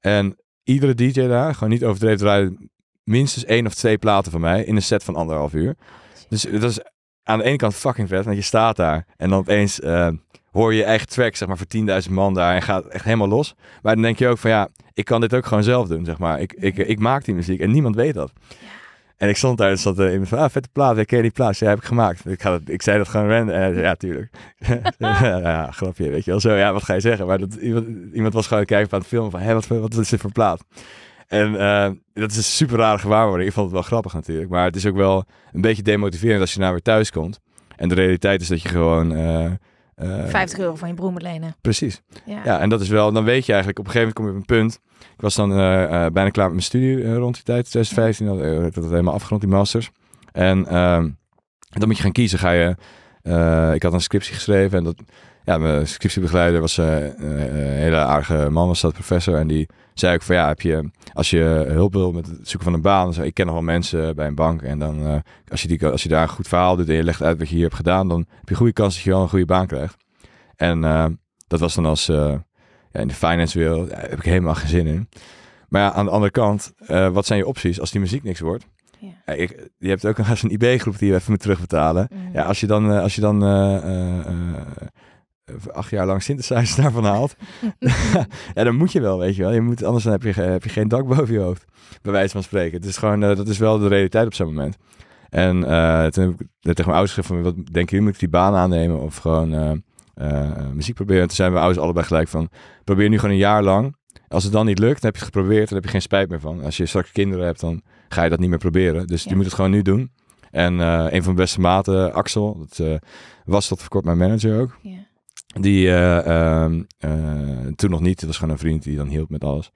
En iedere DJ daar, gewoon niet overdreven, draaide minstens één of twee platen van mij in een set van anderhalf uur. Dus dat is aan de ene kant fucking vet, want je staat daar en dan opeens hoor je je eigen track, zeg maar, voor 10.000 man daar en gaat echt helemaal los. Maar dan denk je ook van ja, ik kan dit ook gewoon zelf doen, zeg maar. Ik, ik, ik maak die muziek en niemand weet dat. En ik stond daar en zat eh, in van, ah, vette plaat, ik ken die plaats Ja, heb ik gemaakt. Ik, ga ik zei dat gewoon random. En eh, ja, tuurlijk. ja, grapje, weet je wel. Zo, ja, wat ga je zeggen? Maar dat, iemand, was gewoon kijken aan het filmen van, hé, wat, wat is dit voor plaat? En eh, dat is een super rare gewaarwording. Ik vond het wel grappig natuurlijk. Maar het is ook wel een beetje demotiverend als je nou weer thuis komt. En de realiteit is dat je gewoon... 50 eh, euro van je broer moet lenen. Precies. Ja. en dat is wel, dan weet je eigenlijk, op een gegeven moment kom je op een punt. Ik was dan eh, eh, bijna klaar met mijn studie rond die tijd, 2015, dat helemaal afgerond, die masters. En ehm, dan moet je gaan kiezen, ga je, ik had een scriptie geschreven en dat, ja, mijn scriptiebegeleider was een hele aardige man, was dat professor. En die zei ik van ja, heb je, als je hulp wil met het zoeken van een baan, dan zei ik ken nog wel mensen bij een bank. En dan eh, als, je die, als je daar een goed verhaal doet en je legt uit wat je hier hebt gedaan, dan heb je goede kans dat je wel een goede baan krijgt. En eh, dat was dan als eh, ja, in de finance wereld, heb ik helemaal geen zin in. Maar ja, aan de andere kant, wat zijn je opties als die muziek niks wordt? Ja. Ik, je hebt ook nog eens een IB-groep e die je even moet terugbetalen. Mm. Ja, als je dan, als je dan eh, acht jaar lang Synthesizer daarvan haalt. En dan moet je wel, weet je wel. Je moet, anders dan heb, je, heb je geen dak boven je hoofd, bij wijze van spreken. Het is gewoon, eh, dat is wel de realiteit op zo'n moment. En eh, toen heb ik tegen mijn ouders gezegd van, wat denken jullie, moet ik die baan aannemen of gewoon muziek proberen? En toen zijn mijn ouders allebei gelijk van, probeer nu gewoon een jaar lang. Als het dan niet lukt, dan heb je het geprobeerd en heb je geen spijt meer van. Als je straks kinderen hebt, dan ga je dat niet meer proberen. Dus je moet het gewoon nu doen. En een van mijn beste maten, Axel, dat was tot voor kort mijn manager ook. Ja. Die eh, ehm, eh, toen nog niet, het was gewoon een vriend die dan hielp met alles.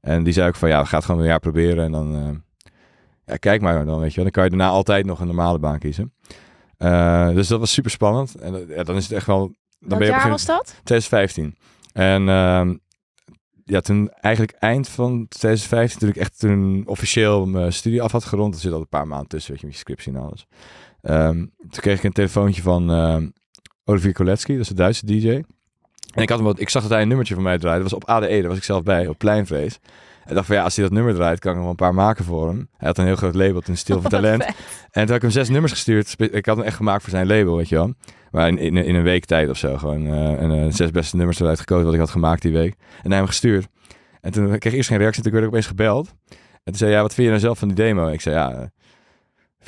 En die zei ook van ja, ga het gewoon een jaar proberen en dan eh, ja, kijk maar dan, weet je wel. Dan kan je daarna altijd nog een normale baan kiezen. dus dat was super spannend. En dan is het echt wel. Dan Wat jaar was dat? 2015. En ehm, ja, toen eigenlijk eind van 2015, toen ik echt toen officieel mijn studie af had gerond, er zit al een paar maanden tussen, weet je, mijn scriptie en alles. Ehm, toen kreeg ik een telefoontje van, Olivier Koletski, dat is de Duitse DJ. En ik, had hem wat, ik zag dat hij een nummertje van mij draaide. Dat was op ADE, daar was ik zelf bij, op pleinvrees. En dacht van ja, als hij dat nummer draait, kan ik hem een paar maken voor hem. Hij had een heel groot label, een Stil van Talent. en toen heb ik hem zes nummers gestuurd. Ik had hem echt gemaakt voor zijn label, weet je wel. Maar in, in, een week tijd of zo gewoon. Eh, en eh, zes beste nummers eruit gekozen wat ik had gemaakt die week. En hij hem gestuurd. En toen kreeg ik eerst geen reactie, toen werd ik opeens gebeld. En toen zei ja, wat vind je nou zelf van die demo? Ik zei, ja,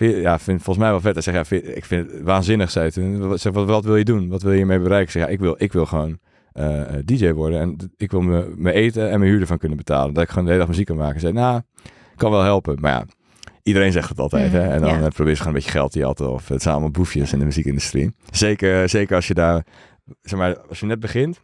ja, vind volgens mij wel vet. Hij zegt, ja, ik vind het waanzinnig, zei toen. wat, wil je doen? Wat wil je mee bereiken? zeg, ja, ik wil, ik wil gewoon eh, eh, DJ worden. En ik wil mijn eten en mijn huur ervan kunnen betalen. Dat ik gewoon de hele dag muziek kan maken. Zei, nou, kan wel helpen. Maar ja, iedereen zegt het altijd. Mhm, hè? En dan eh, probeer je gewoon een beetje geld te altijd. Of het zijn allemaal boefjes in de muziekindustrie. Zeker, zeker als je daar, zeg maar, als je net begint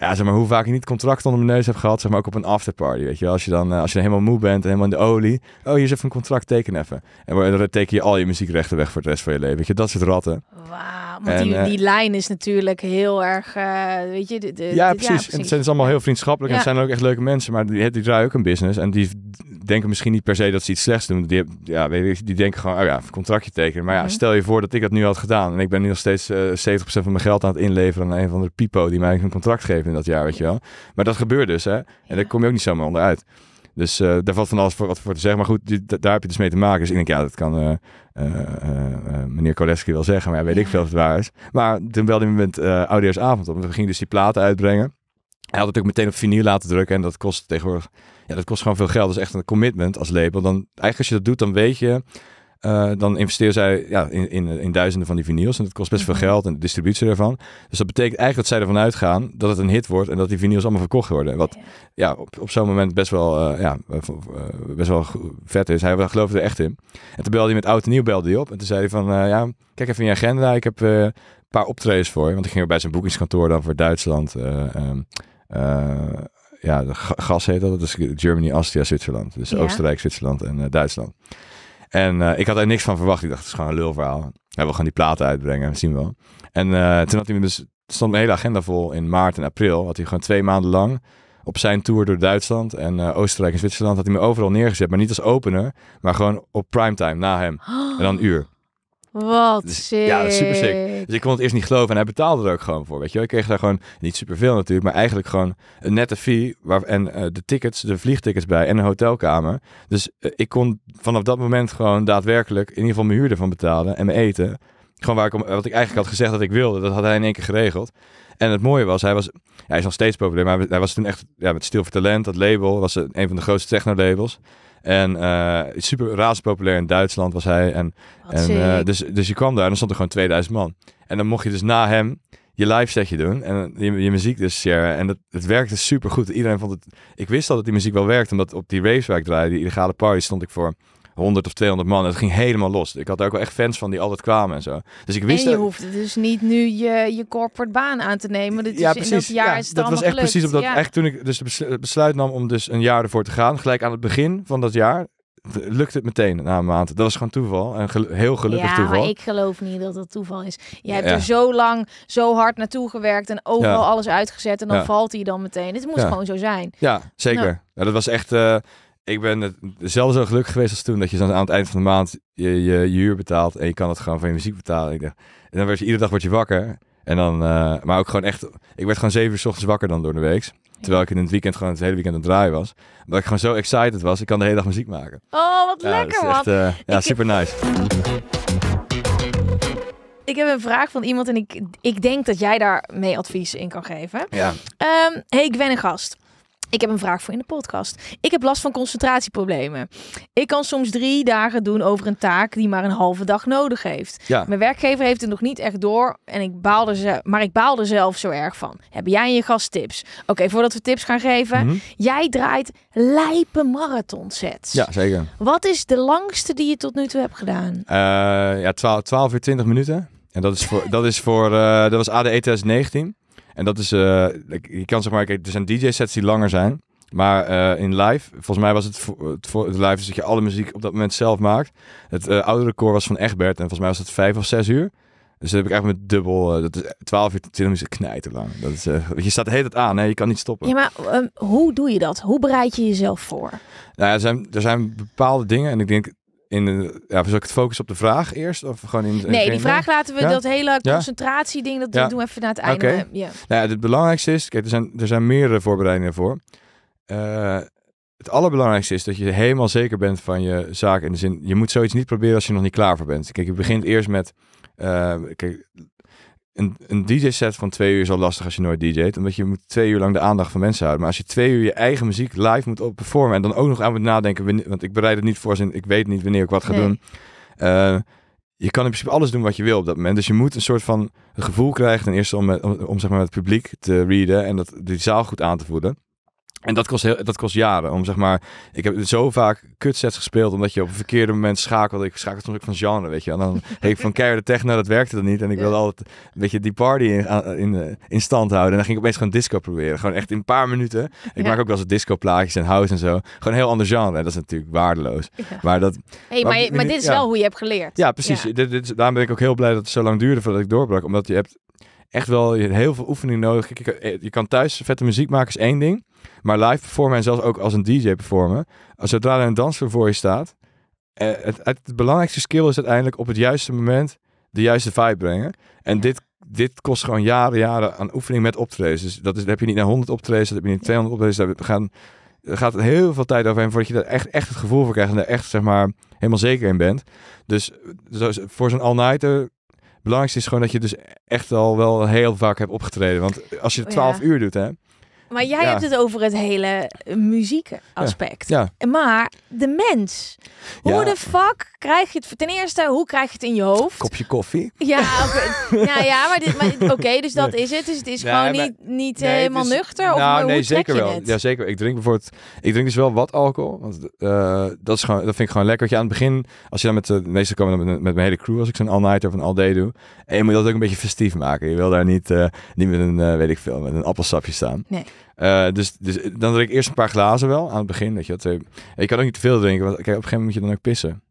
ja, zeg maar, hoe vaak ik niet contract onder mijn neus heb gehad, zeg maar, ook op een afterparty, weet je wel. Als je dan, eh, als je helemaal moe bent en helemaal in de olie, oh, hier is even een contract, teken even. En dan teken je al je muziekrechten weg voor de rest van je leven, weet je, dat soort ratten. Wauw, want eh, die, lijn is natuurlijk heel erg, eh, weet je... De, ja, precies. En het zijn dus allemaal heel vriendschappelijk en het zijn ook echt leuke mensen, maar die, die draaien ook een business en die denken misschien niet per se dat ze iets slechts doen. Die, ja, die denken gewoon, oh ja, een contractje tekenen. Maar ja, mhm. stel je voor dat ik dat nu had gedaan. En ik ben nu nog steeds uh, eh, 70% van mijn geld aan het inleveren aan een van de pipo die mij een contract geven in dat jaar, weet je wel. Maar dat gebeurt dus, hè. En daar kom je ook niet zomaar onderuit. Dus eh, daar valt van alles voor, wat voor te zeggen. Maar goed, daar heb je dus mee te maken. Dus ik denk, ja, dat kan eh, meneer Koleski wel zeggen. Maar weet ik veel of het waar is. Maar toen wel hij moment met Oudejaarsavond op. We gingen dus die platen uitbrengen. Hij had het ook meteen op vinyl laten drukken. En dat kost tegenwoordig ja, dat kost gewoon veel geld. Dat is echt een commitment als label. Dan, eigenlijk als je dat doet, dan weet je... Eh, dan investeer zij ja, in, in, in, duizenden van die vinyls. En dat kost best veel mhm. geld en de distributie ervan Dus dat betekent eigenlijk dat zij ervan uitgaan dat het een hit wordt en dat die vinyls allemaal verkocht worden. Wat ja, op, op zo'n moment best wel, eh, ja, eh, best wel vet is. Hij geloofde er echt in. En toen belde hij met oud en nieuw belde hij op. En toen zei hij van, ja, kijk even in je agenda. Ik heb een paar optredens voor je. Want ik ging bij zijn boekingskantoor dan voor Duitsland. Ehm, ja, gas heet dat. Dat is Germany, Austria, Zwitserland. Dus Oostenrijk, Zwitserland en eh, Duitsland. En eh, ik had er niks van verwacht. Ik dacht, het is gewoon een lulverhaal. we gaan die platen uitbrengen, dat zien wel. En eh, toen had hij dus, stond een hele agenda vol in maart en april. Had hij gewoon twee maanden lang op zijn tour door Duitsland en Oostenrijk en Zwitserland had hij me overal neergezet. Maar niet als opener, maar gewoon op primetime na hem. En dan een uur. Wat dus, Ja, dat is super sick. Dus ik kon het eerst niet geloven en hij betaalde er ook gewoon voor, weet je Ik kreeg daar gewoon, niet superveel natuurlijk, maar eigenlijk gewoon een nette fee waar, en eh, de tickets, de vliegtickets bij en een hotelkamer. Dus eh, ik kon vanaf dat moment gewoon daadwerkelijk in ieder geval mijn huur ervan betalen en mijn eten. Gewoon waar ik, om, wat ik eigenlijk had gezegd dat ik wilde, dat had hij in één keer geregeld. En het mooie was, hij, was, hij is nog steeds populair, maar hij was toen echt ja, met Stil voor Talent, dat label, was eh, een van de grootste techno-labels. En uh, super raadspopulair in Duitsland was hij. En, en, eh, dus, dus je kwam daar en dan stond er gewoon 2000 man. En dan mocht je dus na hem je live setje doen en je, je muziek dus share. En dat, het werkte super goed. Iedereen vond het... Ik wist al dat die muziek wel werkte, omdat op die raves waar ik draaide, die illegale party, stond ik voor 100 of 200 man. het ging helemaal los. Ik had ook wel echt fans van die altijd kwamen en zo. Dus ik wist en je hoeft dus niet nu je, je corporate baan aan te nemen. is ja, precies. In dat jaar ja, dat was echt precies op dat. Echt toen ik dus besluit nam om dus een jaar ervoor te gaan. Gelijk aan het begin van dat jaar lukte het meteen na een maand. Dat was gewoon toeval. En heel gelukkig toeval. Ja, ik geloof niet dat dat toeval is. Je hebt er zo lang, zo hard naartoe gewerkt en overal alles uitgezet. En dan valt hij dan meteen. Het moest gewoon zo zijn. Ja, zeker. Nou. dat was echt... Eh, ik ben het zelf zo gelukkig geweest als toen dat je dan aan het eind van de maand je, je, huur betaalt en je kan het gewoon van je muziek betalen. en dan werd je iedere dag word je wakker. En dan, eh, maar ook gewoon echt, ik werd gewoon zeven uur s ochtends wakker dan door de week. Terwijl ik in het weekend gewoon het hele weekend aan het draaien was. Omdat ik gewoon zo excited was, ik kan de hele dag muziek maken. Oh, wat lekker man. Eh, ja, super nice. Ik heb een vraag van iemand en ik, ik denk dat jij daar mee advies in kan geven. Ja. Um, hey, ik ben een gast. Ik heb een vraag voor in de podcast. Ik heb last van concentratieproblemen. Ik kan soms drie dagen doen over een taak die maar een halve dag nodig heeft. Mijn werkgever heeft het nog niet echt door en ik baalde ze, maar ik baalde zelf zo erg van. Heb jij in je gast tips? Oké, voordat we tips gaan geven, mhm. jij draait lijpe marathon sets. Ja, zeker. Wat is de langste die je tot nu toe hebt gedaan? Eh, ja, 12, 12 uur 20 minuten. En dat is voor, dat is voor eh, dat was ADE 2019. En dat is, eh, je kan zeg maar, kijk, er zijn DJ-sets die langer zijn. Maar eh, in live, volgens mij was het, voor, het, live is dat je alle muziek op dat moment zelf maakt. Het eh, oude record was van Egbert en volgens mij was het vijf of zes uur. Dus dat heb ik echt met dubbel, dat is 12 uur te 20 minuten knijten lang. Dat is, je staat de hele tijd aan, hè? je kan niet stoppen. Ja, maar ehm, hoe doe je dat? Hoe bereid je jezelf voor? Nou, er, zijn, er zijn bepaalde dingen en ik denk in de, ja, zal ik het focussen op de vraag eerst? Of gewoon in, in nee, die vraag laten we dat hele concentratieding, dat doen we even naar het einde. Ja. Nou ja, het belangrijkste is, kijk, er zijn, er zijn meerdere voorbereidingen voor. Eh, het allerbelangrijkste is dat je helemaal zeker bent van je zaak. In de zin, je moet zoiets niet proberen als je nog niet klaar voor bent. Kijk, je begint eerst met, eh, kijk, een, een DJ-set van twee uur is al lastig als je nooit DJ't. Omdat je moet twee uur lang de aandacht van mensen houden. Maar als je twee uur je eigen muziek live moet performen. En dan ook nog aan moet nadenken. Want ik bereid het niet voor. Zin, ik weet niet wanneer ik wat ga doen. Eh, je kan in principe alles doen wat je wil op dat moment. Dus je moet een soort van gevoel krijgen. Ten eerste om, met, om, zeg maar, het publiek te readen. En dat, die zaal goed aan te voelen. En dat kost, dat kost jaren. Om zeg maar, ik heb zo vaak kutsets gespeeld omdat je op een verkeerde moment schakelde. Ik schakelde soms ook van genre, weet je. En dan heet ik van keiharde techno, dat werkte dan niet. En ik wilde altijd een beetje die party in, eh, in, stand houden. En dan ging ik opeens gewoon disco proberen. Gewoon echt in een paar minuten. Ik maak ook wel eens disco plaatjes en house en zo. Gewoon heel ander genre. En dat is natuurlijk waardeloos. Maar, dat, hey, maar, maar, dit is wel hoe je hebt geleerd. Ja, precies. Dit, dit, daarom ben ik ook heel blij dat het zo lang duurde voordat ik doorbrak. Omdat je hebt echt wel heel veel oefening nodig. Eh, je, kan thuis vette muziek maken is één ding. Maar live performen en zelfs ook als een DJ performen. Zodra er een danser voor je staat. Het, eh, het, het, belangrijkste skill is uiteindelijk op het juiste moment de juiste vibe brengen. En dit, dit kost gewoon jaren, jaren aan oefening met optredens. Dus dat, is, heb je niet naar 100 optredens, dat heb je niet 200 optredens. Daar gaan, er gaat heel veel tijd overheen voordat je daar echt, echt het gevoel voor krijgt en er echt zeg maar, helemaal zeker in bent. Dus, voor zo'n all-nighter het belangrijkste is gewoon dat je dus echt al wel heel vaak hebt opgetreden. Want als je 12 uur doet, hè, maar jij hebt het over het hele muzieke aspect. ja. Maar de mens. Hoe de fuck krijg je het... Ten eerste, hoe krijg je het in je hoofd? Kopje koffie. Ja, okay. Eh, nou ja, maar, dit, maar oké, dus dat is het. Dus het is gewoon niet, niet helemaal nuchter? Nou, nee, zeker wel. Ja, zeker. Ik drink bijvoorbeeld... Ik drink dus wel wat alcohol. Want eh, dat, is gewoon, dat vind ik gewoon lekker. Want je aan het begin, als je dan met eh, de... meeste komen met, mijn hele crew, als ik zo'n all-nighter of een all-day doe. En je moet dat ook een beetje festief maken. Je wil daar niet, niet met een, weet ik veel, met een appelsapje staan. Nee. Eh, dus, dus eh, dan drink ik eerst een paar glazen wel aan het begin. dat je, dat, uh, ik kan ook niet te veel drinken, want kijk, op een gegeven moment moet je dan ook pissen.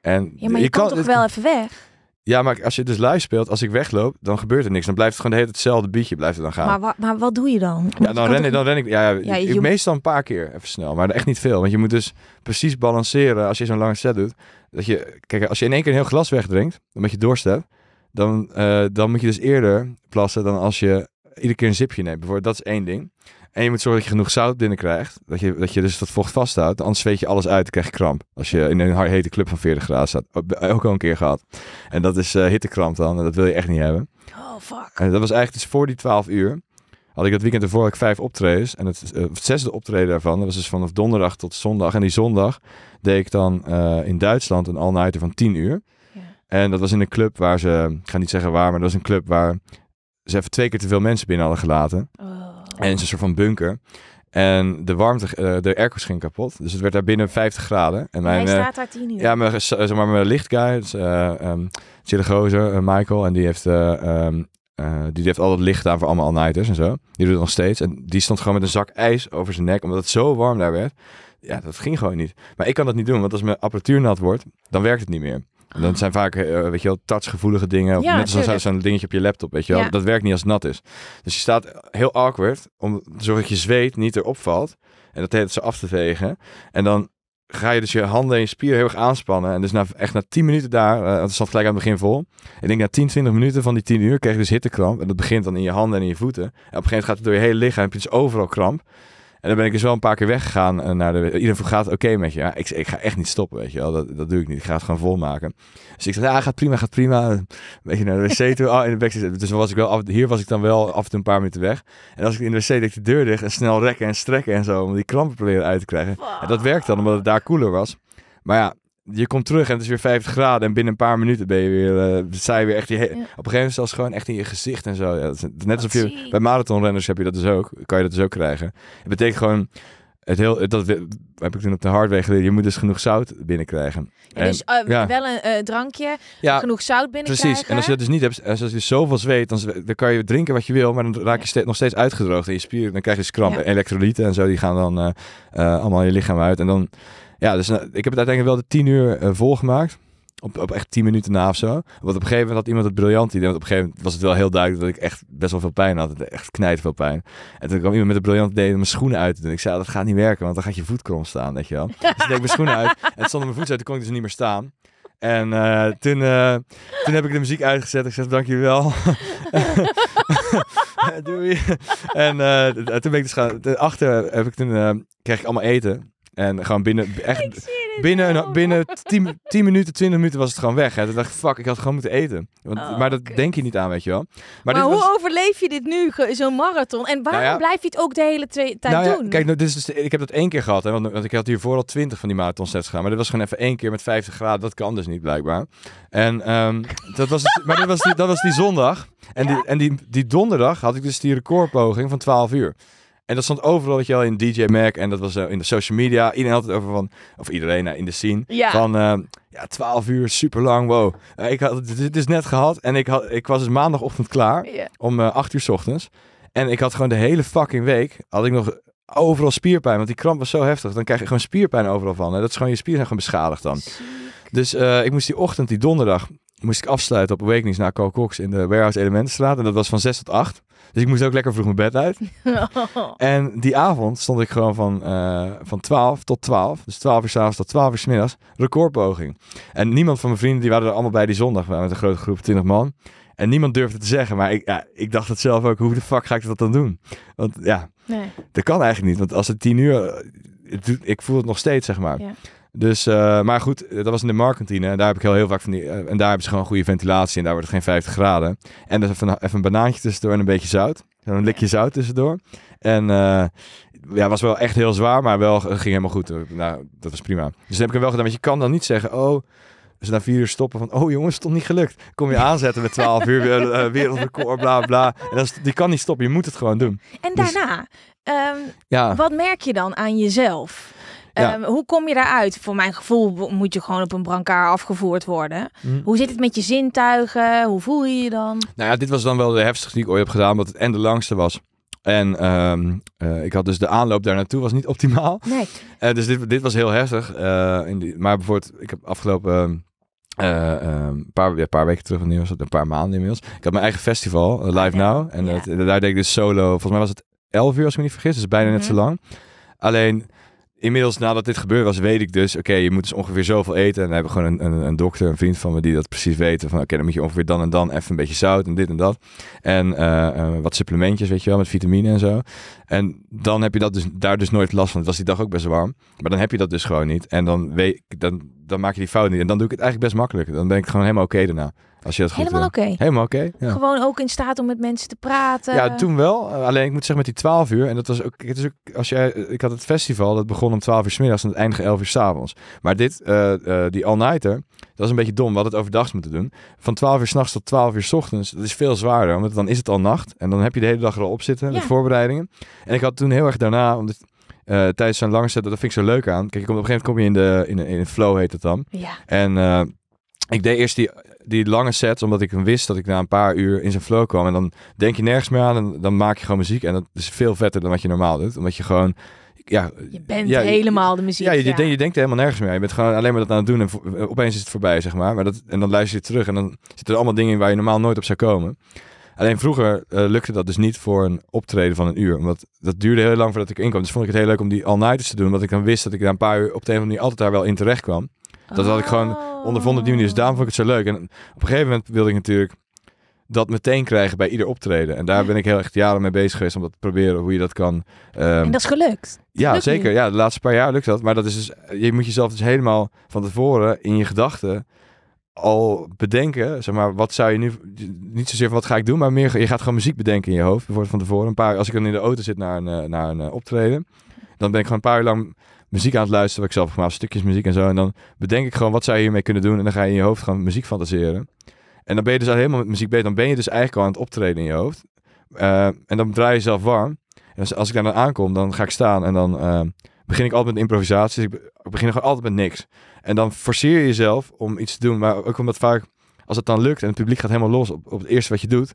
En ja, maar je, kan, toch wel even weg? Ja, maar als je dus live speelt, als ik wegloop, dan gebeurt er niks. Dan blijft het gewoon de hele hetzelfde biedje blijft het dan gaan. Maar, maar wat doe je dan? Ja, dan, ren, ik, dan ren ik. Ja, je, meestal een paar keer even snel, maar echt niet veel. Want je moet dus precies balanceren als je zo'n lange set doet. Dat je, kijk, als je in één keer een heel glas wegdrinkt, omdat je dorst hebt, dan, eh, dan moet je dus eerder plassen dan als je iedere keer een zipje neemt. dat is één ding. En je moet zorgen dat je genoeg zout binnen krijgt. Dat je, dat je dus dat vocht vasthoudt. Anders zweet je alles uit en krijg je kramp. Als je in een hete club van 40 graden staat. Ook al een keer gehad. En dat is eh, hittekramp dan. En dat wil je echt niet hebben. Oh, fuck. En dat was eigenlijk dus voor die 12 uur. Had ik dat weekend ervoor ik vijf optredens. En eh, het, zesde optreden daarvan, dat was dus vanaf donderdag tot zondag. En die zondag deed ik dan eh, in Duitsland een all van 10 uur. En dat was in een club waar ze, ik ga niet zeggen waar, maar dat was een club waar ze even twee keer te veel mensen binnen hadden gelaten. Oh. En ze is een soort van bunker. En de warmte, eh, de airco ging kapot. Dus het werd daar binnen 50 graden. En mijn, hij eh, staat daar 10 uur. Ja, mijn, eh, zeg maar, mijn lichtguy, dus, ehm, Michael. En die heeft, ehm, die heeft al het licht aan voor allemaal all-nighters en zo. Die doet het nog steeds. En die stond gewoon met een zak ijs over zijn nek, omdat het zo warm daar werd. Ja, dat ging gewoon niet. Maar ik kan dat niet doen, want als mijn apparatuur nat wordt, dan werkt het niet meer dan Dat zijn vaak, uh, weet je wel, touchgevoelige dingen. net zoals zo'n dingetje op je laptop, weet je wel. Dat werkt niet als het nat is. Dus je staat heel awkward, om, dat je zweet niet erop valt. En dat heet ze af te vegen. En dan ga je dus je handen en je spieren heel erg aanspannen. En dus na, echt na 10 minuten daar, dat eh, het zat gelijk aan het begin vol. Ik denk na 10, 20 minuten van die 10 uur krijg je dus hittekramp. En dat begint dan in je handen en in je voeten. En op een gegeven moment gaat het door je hele lichaam. Heb je dus overal kramp. En dan ben ik dus wel een paar keer weggegaan eh, naar de... Iedereen gaat oké met je? ik, ik ga echt niet stoppen, weet je wel. Dat, dat doe ik niet. Ik ga het gewoon volmaken. Dus ik zei, ja, gaat prima, gaat prima. Een beetje naar de wc toe. Oh, in de wc Dus was ik wel af, hier was ik dan wel af en toe een paar minuten weg. En als ik in de wc deed de deur dicht en snel rekken en strekken en zo. Om die krampen proberen uit te krijgen. En dat werkte dan, omdat het daar koeler was. Maar ja, je komt terug en het is weer 50 graden. En binnen een paar minuten ben je weer, uh, eh, zij weer echt... Die Op een gegeven moment zelfs gewoon echt in je gezicht en zo. Ja, net alsof je... Bij marathonrenners heb je dat dus ook. Kan je dat dus ook krijgen. Het betekent gewoon... Het heel, dat heb ik toen op de hardweg geleerd. Je moet dus genoeg zout binnenkrijgen. Ja, dus eh, wel een eh, drankje, genoeg zout binnenkrijgen. Precies. En als je dat dus niet hebt, als je dus zoveel zweet, dan, dan kan je drinken wat je wil, maar dan raak je steeds, nog steeds uitgedroogd in je spieren. Dan krijg je dus kramp. Elektrolyten en zo, die gaan dan allemaal je lichaam uit. En dan ja, dus eh, ik heb het uiteindelijk wel de tien uur eh, volgemaakt. Op, op echt tien minuten na of zo. Want op een gegeven moment had iemand het briljant idee. op een gegeven moment was het wel heel duidelijk dat ik echt best wel veel pijn had. Echt knijt veel pijn. En toen kwam iemand met het briljant idee om mijn schoenen uit te doen. Ik zei, dat gaat niet werken, want dan gaat je voet krom staan, weet je wel. Dus ik mijn schoenen uit. En stond mijn voet uit, toen kon ik dus niet meer staan. En eh, toen, toen heb ik de muziek uitgezet. Ik zeg, dankjewel. en toen ben ik dus gaan... Achter heb ik toen, kreeg ik allemaal eten. En gewoon binnen, echt, binnen, binnen 10, minuten, 20 minuten was het gewoon weg. Hè. Toen dacht ik, fuck, ik had gewoon moeten eten. Want, oh, maar dat denk je niet aan, weet je wel. Maar, hoe overleef je dit nu, zo'n marathon? En waarom nou blijf je het ook de hele tijd nou doen? Kijk, nou, dit is, dus ik heb dat één keer gehad. Hè, want, ik had hiervoor al 20 van die marathonsets gedaan. Maar dat was gewoon even één keer met 50 graden. Dat kan dus niet, blijkbaar. En, ehm, dat was maar dat was, die, dat was die zondag. En, die, en die, die donderdag had ik dus die recordpoging van 12 uur. En dat stond overal, dat je al in DJ Mac en dat was eh, in de social media. Iedereen had het over van, of iedereen eh, in de scene, ja. van uh, ja, 12 uur, super lang, wow. ik had dit is net gehad en ik, had, ik was dus maandagochtend klaar om 8 uur s ochtends. En ik had gewoon de hele fucking week, had ik nog overal spierpijn, want die kramp was zo heftig. Dan krijg je gewoon spierpijn overal van. Hè? Dat is gewoon je spieren zijn gewoon beschadigd dan. Dus ik moest die ochtend, die donderdag, moest ik afsluiten op Awakenings naar in de Warehouse Elementenstraat. En dat was van 6 tot 8. Dus ik moest ook lekker vroeg mijn bed uit. En die avond stond ik gewoon van, uh, van 12 tot 12. Dus 12 uur s'avonds tot 12 uur s middags. Recordpoging. En niemand van mijn vrienden, die waren er allemaal bij die zondag. Met een grote groep, 20 man. En niemand durfde te zeggen. Maar ik, ja, ik dacht het zelf ook. Hoe de fuck ga ik dat dan doen? Want ja, nee. dat kan eigenlijk niet. Want als het 10 uur... Eh, ik voel het nog steeds, zeg maar. Ja. Dus, eh, maar goed, dat was in de markantine. En daar heb ik heel, heel vaak van die. Eh, en daar hebben ze gewoon goede ventilatie. En daar wordt het geen 50 graden. En dus even, even een banaantje tussendoor en een beetje zout. Een likje zout tussendoor. En uh, ja, was wel echt heel zwaar, maar wel ging helemaal goed. Nou, dat was prima. Dus dat heb ik hem wel gedaan. Want je kan dan niet zeggen, oh, ze na vier uur stoppen van, oh jongens, het toch niet gelukt. Kom je aanzetten met 12 uur, wereldrecord, bla bla. En dat die kan niet stoppen, je moet het gewoon doen. En dus daarna, ehm, wat merk je dan aan jezelf? Ehm, hoe kom je daaruit? Voor mijn gevoel moet je gewoon op een brancard afgevoerd worden. Mhm. Hoe zit het met je zintuigen? Hoe voel je je dan? Nou ja, dit was dan wel de heftigste die ik ooit heb gedaan, omdat het en de langste was. En ehm, eh, ik had dus de aanloop daar naartoe was niet optimaal. Nee. Eh, dus dit, dit was heel heftig. Eh, in die, maar bijvoorbeeld, ik heb afgelopen een ehm, paar, paar weken terug, wanneer Een paar maanden inmiddels. Ik had mijn eigen festival, Live ah, Now. En daar deed ik dus solo. Volgens mij was het 11 uur, als ik me niet vergis. Dus bijna net mhm. zo lang. Alleen inmiddels nadat dit gebeurd was, weet ik dus, oké, je moet dus ongeveer zoveel eten. En dan hebben gewoon een, een, een, dokter, een vriend van me, die dat precies weten. Van oké, dan moet je ongeveer dan en dan even een beetje zout en dit en dat. En eh, eh, wat supplementjes, weet je wel, met vitamine en zo. En dan heb je dat dus, daar dus nooit last van. Het was die dag ook best warm. Maar dan heb je dat dus gewoon niet. En dan, weet, dan, dan maak je die fout niet. En dan doe ik het eigenlijk best makkelijk. Dan ben ik gewoon helemaal oké daarna. Als je dat helemaal eh, oké. Helemaal oké. ja. Gewoon ook in staat om met mensen te praten. Ja, toen wel. Alleen ik moet zeggen met die 12 uur. En dat was ook. Het is ook als jij, eh, ik had het festival dat begon om 12 uur s middags en het eindigde 11 uur s avonds. Maar dit, eh, die all nighter, dat is een beetje dom. We hadden het overdags moeten doen. Van 12 uur s'nachts tot 12 uur s ochtends. Dat is veel zwaarder. Want dan is het al nacht. En dan heb je de hele dag erop op zitten. Ja. voorbereidingen. En ik had toen heel erg daarna. Omdat, uh, tijdens zo'n zetten, dat vind ik zo leuk aan. Kijk, op een gegeven moment kom je in de, in, een flow, heet het dan. Ja. En ik deed eerst die die lange sets, omdat ik wist dat ik na een paar uur in zijn flow kwam. En dan denk je nergens meer aan en dan maak je gewoon muziek. En dat is veel vetter dan wat je normaal doet. Omdat je gewoon ja, je bent helemaal de muziek. Ja, je, ja. je, denkt helemaal nergens meer. Je bent gewoon alleen maar dat aan het doen en eh, opeens is het voorbij, zeg maar. maar dat, en dan luister je terug en dan zitten er allemaal dingen in waar je normaal nooit op zou komen. Alleen vroeger eh, lukte dat dus niet voor een optreden van een uur. Want dat duurde heel lang voordat ik inkwam. Dus vond ik het heel leuk om die all-nighters te doen. Omdat ik dan wist dat ik na een paar uur op de een of andere manier altijd daar wel in terecht kwam. Dat had ik gewoon ondervonden die manier. Dus daarom vond ik het zo leuk. En op een gegeven moment wilde ik natuurlijk dat meteen krijgen bij ieder optreden. En daar ben ik heel echt jaren mee bezig geweest om dat te proberen, hoe je dat kan. Ehm, en dat is gelukt. Ja, zeker. Ja, de laatste paar jaar lukt dat. Maar dat is dus, je moet jezelf dus helemaal van tevoren in je gedachten al bedenken, zeg maar, wat zou je nu, niet zozeer van wat ga ik doen, maar meer, je gaat gewoon muziek bedenken in je hoofd, bijvoorbeeld van tevoren. Een paar, als ik dan in de auto zit naar een, eh, naar een eh, optreden, dan ben ik gewoon een paar uur lang muziek aan het luisteren, wat ik zelf gemaakt, stukjes muziek en zo. En dan bedenk ik gewoon wat zou je hiermee kunnen doen. En dan ga je in je hoofd gaan muziek fantaseren. En dan ben je dus al helemaal met muziek bezig. Dan ben je dus eigenlijk al aan het optreden in je hoofd. Eh, en dan draai je jezelf warm. En als, ik daar dan aankom, dan ga ik staan en dan eh, begin ik altijd met improvisaties. Ik, ik begin gewoon altijd met niks. En dan forceer je jezelf om iets te doen. Maar ook omdat vaak, als het dan lukt en het publiek gaat helemaal los op, op het eerste wat je doet,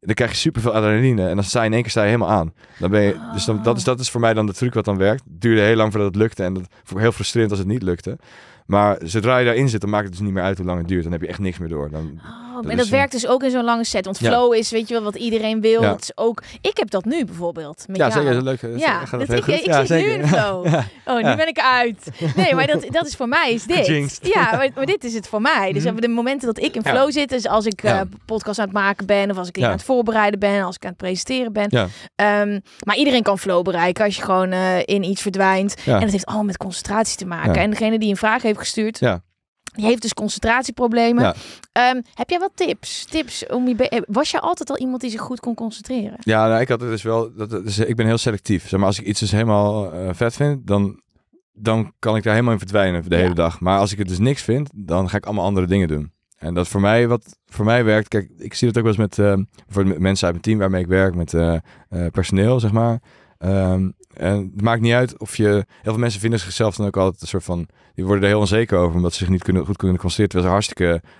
dan krijg je superveel adrenaline. En dan sta je in één keer sta je helemaal aan. Dan ben je, Dus dan, dat, is, dat is voor mij dan de truc wat dan werkt. Het duurde heel lang voordat het lukte. En dat heel frustrerend als het niet lukte. Maar zodra je daarin zit, dan maakt het dus niet meer uit hoe lang het duurt. Dan heb je echt niks meer door. Dan, ah en dat, werkt dus ook in zo'n lange set. Want flow is, weet je wel, wat iedereen wil. ook, ik heb dat nu bijvoorbeeld. ja, jou. zeker. Leuk. Ja, dat, ik, ik zit nu in flow. Oh, nu ben ik uit. Nee, maar dat, dat is voor mij is dit. Ja, maar, dit is het voor mij. Dus mm de momenten dat ik in flow zit, is dus als ik eh, podcast aan het maken ben, of als ik aan het voorbereiden ben, als ik aan het presenteren ben. Um, maar iedereen kan flow bereiken als je gewoon eh, in iets verdwijnt. En dat heeft allemaal met concentratie te maken. En degene die een vraag heeft gestuurd, ja. Die heeft dus concentratieproblemen. Ehm, heb jij wat tips? Tips om je eh, was jij altijd al iemand die zich goed kon concentreren? Ja, nou, ik had het dus wel. Dat, ik ben heel selectief. Zeg maar als ik iets dus helemaal eh, vet vind, dan, dan kan ik daar helemaal in verdwijnen de hele dag. Maar als ik het dus niks vind, dan ga ik allemaal andere dingen doen. En dat voor mij, wat voor mij werkt, kijk, ik zie dat ook wel eens met, uh, eh, voor mensen uit mijn team waarmee ik werk, met personeel, zeg maar. Ehm, en het maakt niet uit of je... Heel veel mensen vinden zichzelf dan ook altijd een soort van... Die worden er heel onzeker over, omdat ze zich niet kunnen, goed kunnen concentreren. Terwijl ze hartstikke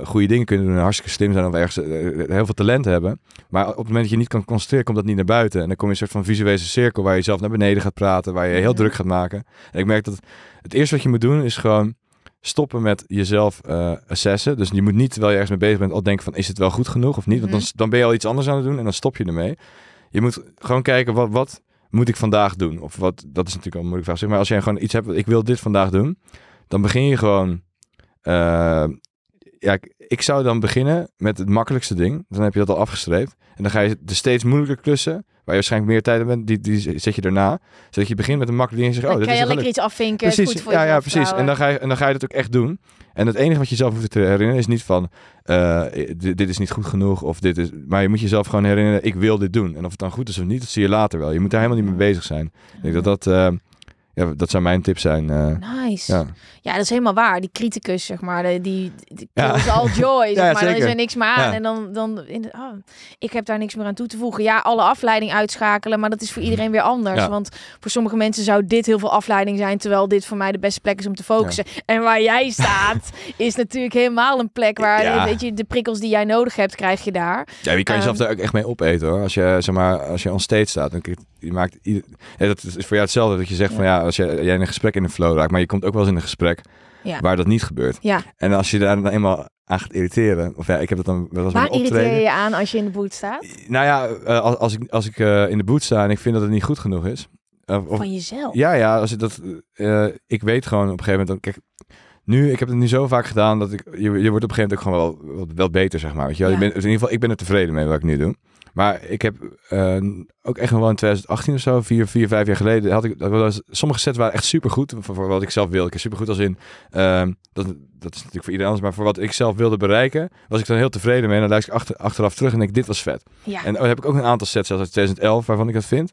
uh, goede dingen kunnen doen en hartstikke slim zijn of ergens eh, heel veel talent hebben. Maar op het moment dat je niet kan concentreren, komt dat niet naar buiten. En dan kom je een soort van visuele cirkel waar je zelf naar beneden gaat praten, waar je heel druk gaat maken. En ik merk dat het eerste wat je moet doen is gewoon stoppen met jezelf assessen. Dus je moet niet, terwijl je ergens mee bezig bent, al denken van is het wel goed genoeg of niet. Want dan, mhm. dan ben je al iets anders aan het doen en dan stop je ermee. Je moet gewoon kijken wat, wat moet ik vandaag doen? Of wat, dat is natuurlijk een moeilijke vraag. Zeg maar als jij gewoon iets hebt, ik wil dit vandaag doen, dan begin je gewoon eh, ja, ik, zou dan beginnen met het makkelijkste ding. Dan heb je dat al afgestreept. En dan ga je de dus steeds moeilijker klussen, waar je waarschijnlijk meer tijd aan bent, die, die zet je daarna. Zodat je begint met een makkelijk ding en zegt, oh, dan oh, dit kan is je lekker iets afvinken, precies, goed voor ja, ja, precies. En dan, ga je, en dan ga je dat ook echt doen. En het enige wat je zelf hoeft te herinneren is niet van, eh, dit, is niet goed genoeg, of dit is... Maar je moet jezelf gewoon herinneren, ik wil dit doen. En of het dan goed is of niet, dat zie je later wel. Je moet daar helemaal niet mee bezig zijn. Ik denk dat dat... Eh, ja, dat zijn mijn tips zijn. nice. Ja. ja. dat is helemaal waar. Die criticus, zeg maar, die, die, is al joy, ja, maar. Zeker. Dan is er niks meer aan. En dan, dan in de, oh, ik heb daar niks meer aan toe te voegen. Ja, alle afleiding uitschakelen, maar dat is voor mhm. iedereen weer anders. Want voor sommige mensen zou dit heel veel afleiding zijn, terwijl dit voor mij de beste plek is om te focussen. En waar jij staat, is natuurlijk helemaal een plek waar, weet je, de prikkels die jij nodig hebt, krijg je daar. Ja, wie kan jezelf ehm, daar ook echt mee opeten, hoor. Als je, zeg maar, als je on stage staat, dan je maakt... Ieder... dat is voor jou hetzelfde, dat je zegt van, ja, als jij, jij in een gesprek in een flow raakt, maar je komt ook wel eens in een gesprek waar dat niet gebeurt. Ja. En als je daar dan eenmaal aan gaat irriteren, of ja, ik heb dat dan wel eens Waar irriteer je aan als je in de boot staat? Nou ja, eh, als, als ik, als ik eh, in de boot sta en ik vind dat het niet goed genoeg is. Eh, of, Van jezelf? Ja, ja. Als ik, dat, ik weet gewoon op een gegeven moment, dan, kijk, nu, ik heb het nu zo vaak gedaan dat ik, je, je wordt op een gegeven moment ook gewoon wel, wel, beter, zeg maar. Weet je, Ja. in ieder geval, ik ben er tevreden mee wat ik nu doe. Maar ik heb eh, ook echt wel in 2018 of zo, vier, vier, vijf jaar geleden, had ik, dat sommige sets waren echt supergoed. Voor, voor wat ik zelf wilde. Ik supergoed als in, ehm, dat, dat is natuurlijk voor iedereen anders, maar voor wat ik zelf wilde bereiken, was ik dan heel tevreden mee. En dan luister ik achter, achteraf terug en denk, dit was vet. Ja. En heb ik ook een aantal sets zelfs uit 2011, waarvan ik dat vind.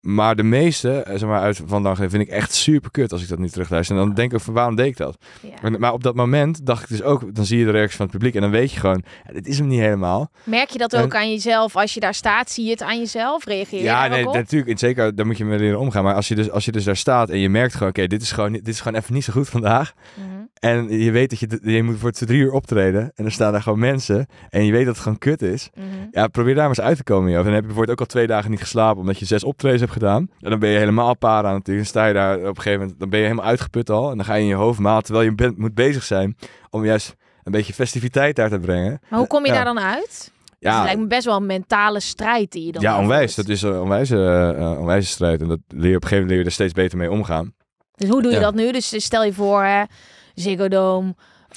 Maar de meeste, eh, zeg maar, uit vandaag vind ik echt super kut als ik dat nu terugluister. En dan denk ik van waarom deed ik dat? Maar op dat moment dacht ik dus ook, dan zie je de reacties van het publiek en dan weet je gewoon, dit is hem niet helemaal. Merk je dat ook aan jezelf? Als je daar staat, zie je het aan jezelf? Reageer Ja, nee, natuurlijk. zeker, daar moet je mee omgaan. Maar als je dus, als je dus daar staat en je merkt gewoon, oké, dit is gewoon, dit is gewoon even niet zo goed vandaag. Mhm. En je weet dat je, je moet voor het drie uur optreden. En er staan daar gewoon mensen. En je weet dat het gewoon kut is. Mhm. Ja, probeer daar maar eens uit te komen. Joh. Dan heb je bijvoorbeeld ook al twee dagen niet geslapen. Omdat je zes optreden. hebt gedaan. En dan ben je helemaal aan natuurlijk. Dan sta je daar op een gegeven moment, dan ben je helemaal uitgeput al. En dan ga je in je hoofd malen, terwijl je bent, moet bezig zijn om juist een beetje festiviteit daar te brengen. Maar hoe kom je daar dan uit? Ja. Dus het lijkt me best wel een mentale strijd die je dan Ja, onwijs. Dat is een onwijs uh, eh, onwijze strijd. En dat leer je op een gegeven moment leer je er steeds beter mee omgaan. Dus hoe doe je dat nu? Dus stel je voor, hè, Ziggo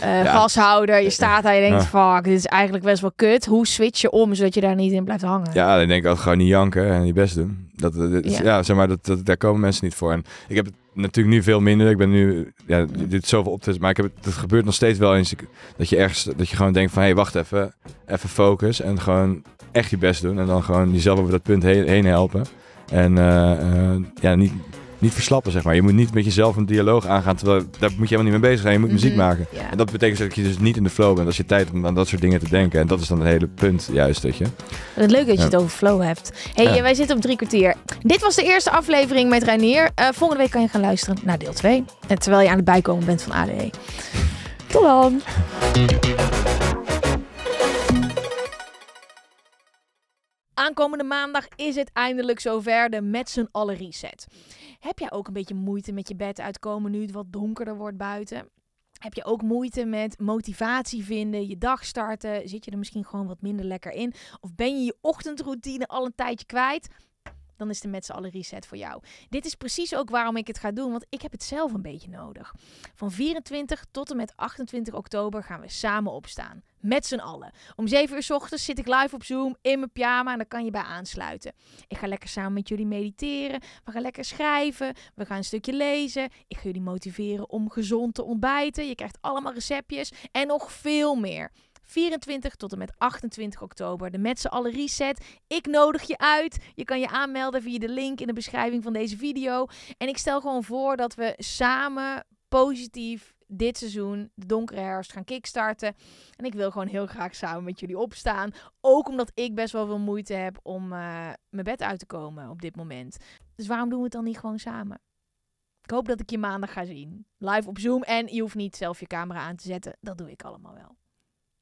uh, eh, vashouder. Je staat daar, je denkt, fuck, dit is eigenlijk best wel kut. Hoe switch je om, zodat je daar niet in blijft hangen? Ja, dan denk ik altijd gewoon niet janken en je best doen. Dat, eh, ja. zeg maar, dat, dat, daar komen mensen niet voor. En ik heb het natuurlijk nu veel minder. Ik ben nu, ja, dit zoveel op te... Maar ik heb het, het gebeurt nog steeds wel eens dat je ergens, dat je gewoon denkt van, hé, hey, wacht even. Even focus en gewoon echt je best doen. En dan gewoon jezelf over dat punt heen, heen helpen. En eh, ja, niet niet verslappen, zeg maar. Je moet niet met jezelf een dialoog aangaan, terwijl daar moet je helemaal niet mee bezig zijn. Je moet muziek mhm. maken. En dat betekent dus dat je dus niet in de flow bent. als je tijd om aan dat soort dingen te denken. En dat is dan het hele punt, juist, dat je. Het leuke dat je het over flow hebt. hey, wij zitten op drie kwartier. Dit was de eerste aflevering met Reinier. Eh, volgende week kan je gaan luisteren naar deel 2. En eh, terwijl je aan het bijkomen bent van ADE. Tot dan! Aankomende maandag is het eindelijk zover de Met z'n allen reset. Heb jij ook een beetje moeite met je bed uitkomen nu het wat donkerder wordt buiten? Heb je ook moeite met motivatie vinden, je dag starten? Zit je er misschien gewoon wat minder lekker in? Of ben je je ochtendroutine al een tijdje kwijt? dan is de met z'n allen reset voor jou. Dit is precies ook waarom ik het ga doen, want ik heb het zelf een beetje nodig. Van 24 tot en met 28 oktober gaan we samen opstaan. Met z'n allen. Om 7 uur s ochtends zit ik live op Zoom in mijn pyjama en dan kan je bij aansluiten. Ik ga lekker samen met jullie mediteren. We gaan lekker schrijven. We gaan een stukje lezen. Ik ga jullie motiveren om gezond te ontbijten. Je krijgt allemaal receptjes en nog veel meer. 24 tot en met 28 oktober. De Met z'n allen reset. Ik nodig je uit. Je kan je aanmelden via de link in de beschrijving van deze video. En ik stel gewoon voor dat we samen positief dit seizoen de donkere herfst gaan kickstarten. En ik wil gewoon heel graag samen met jullie opstaan. Ook omdat ik best wel veel moeite heb om eh, mijn bed uit te komen op dit moment. Dus waarom doen we het dan niet gewoon samen? Ik hoop dat ik je maandag ga zien. Live op Zoom. En je hoeft niet zelf je camera aan te zetten. Dat doe ik allemaal wel.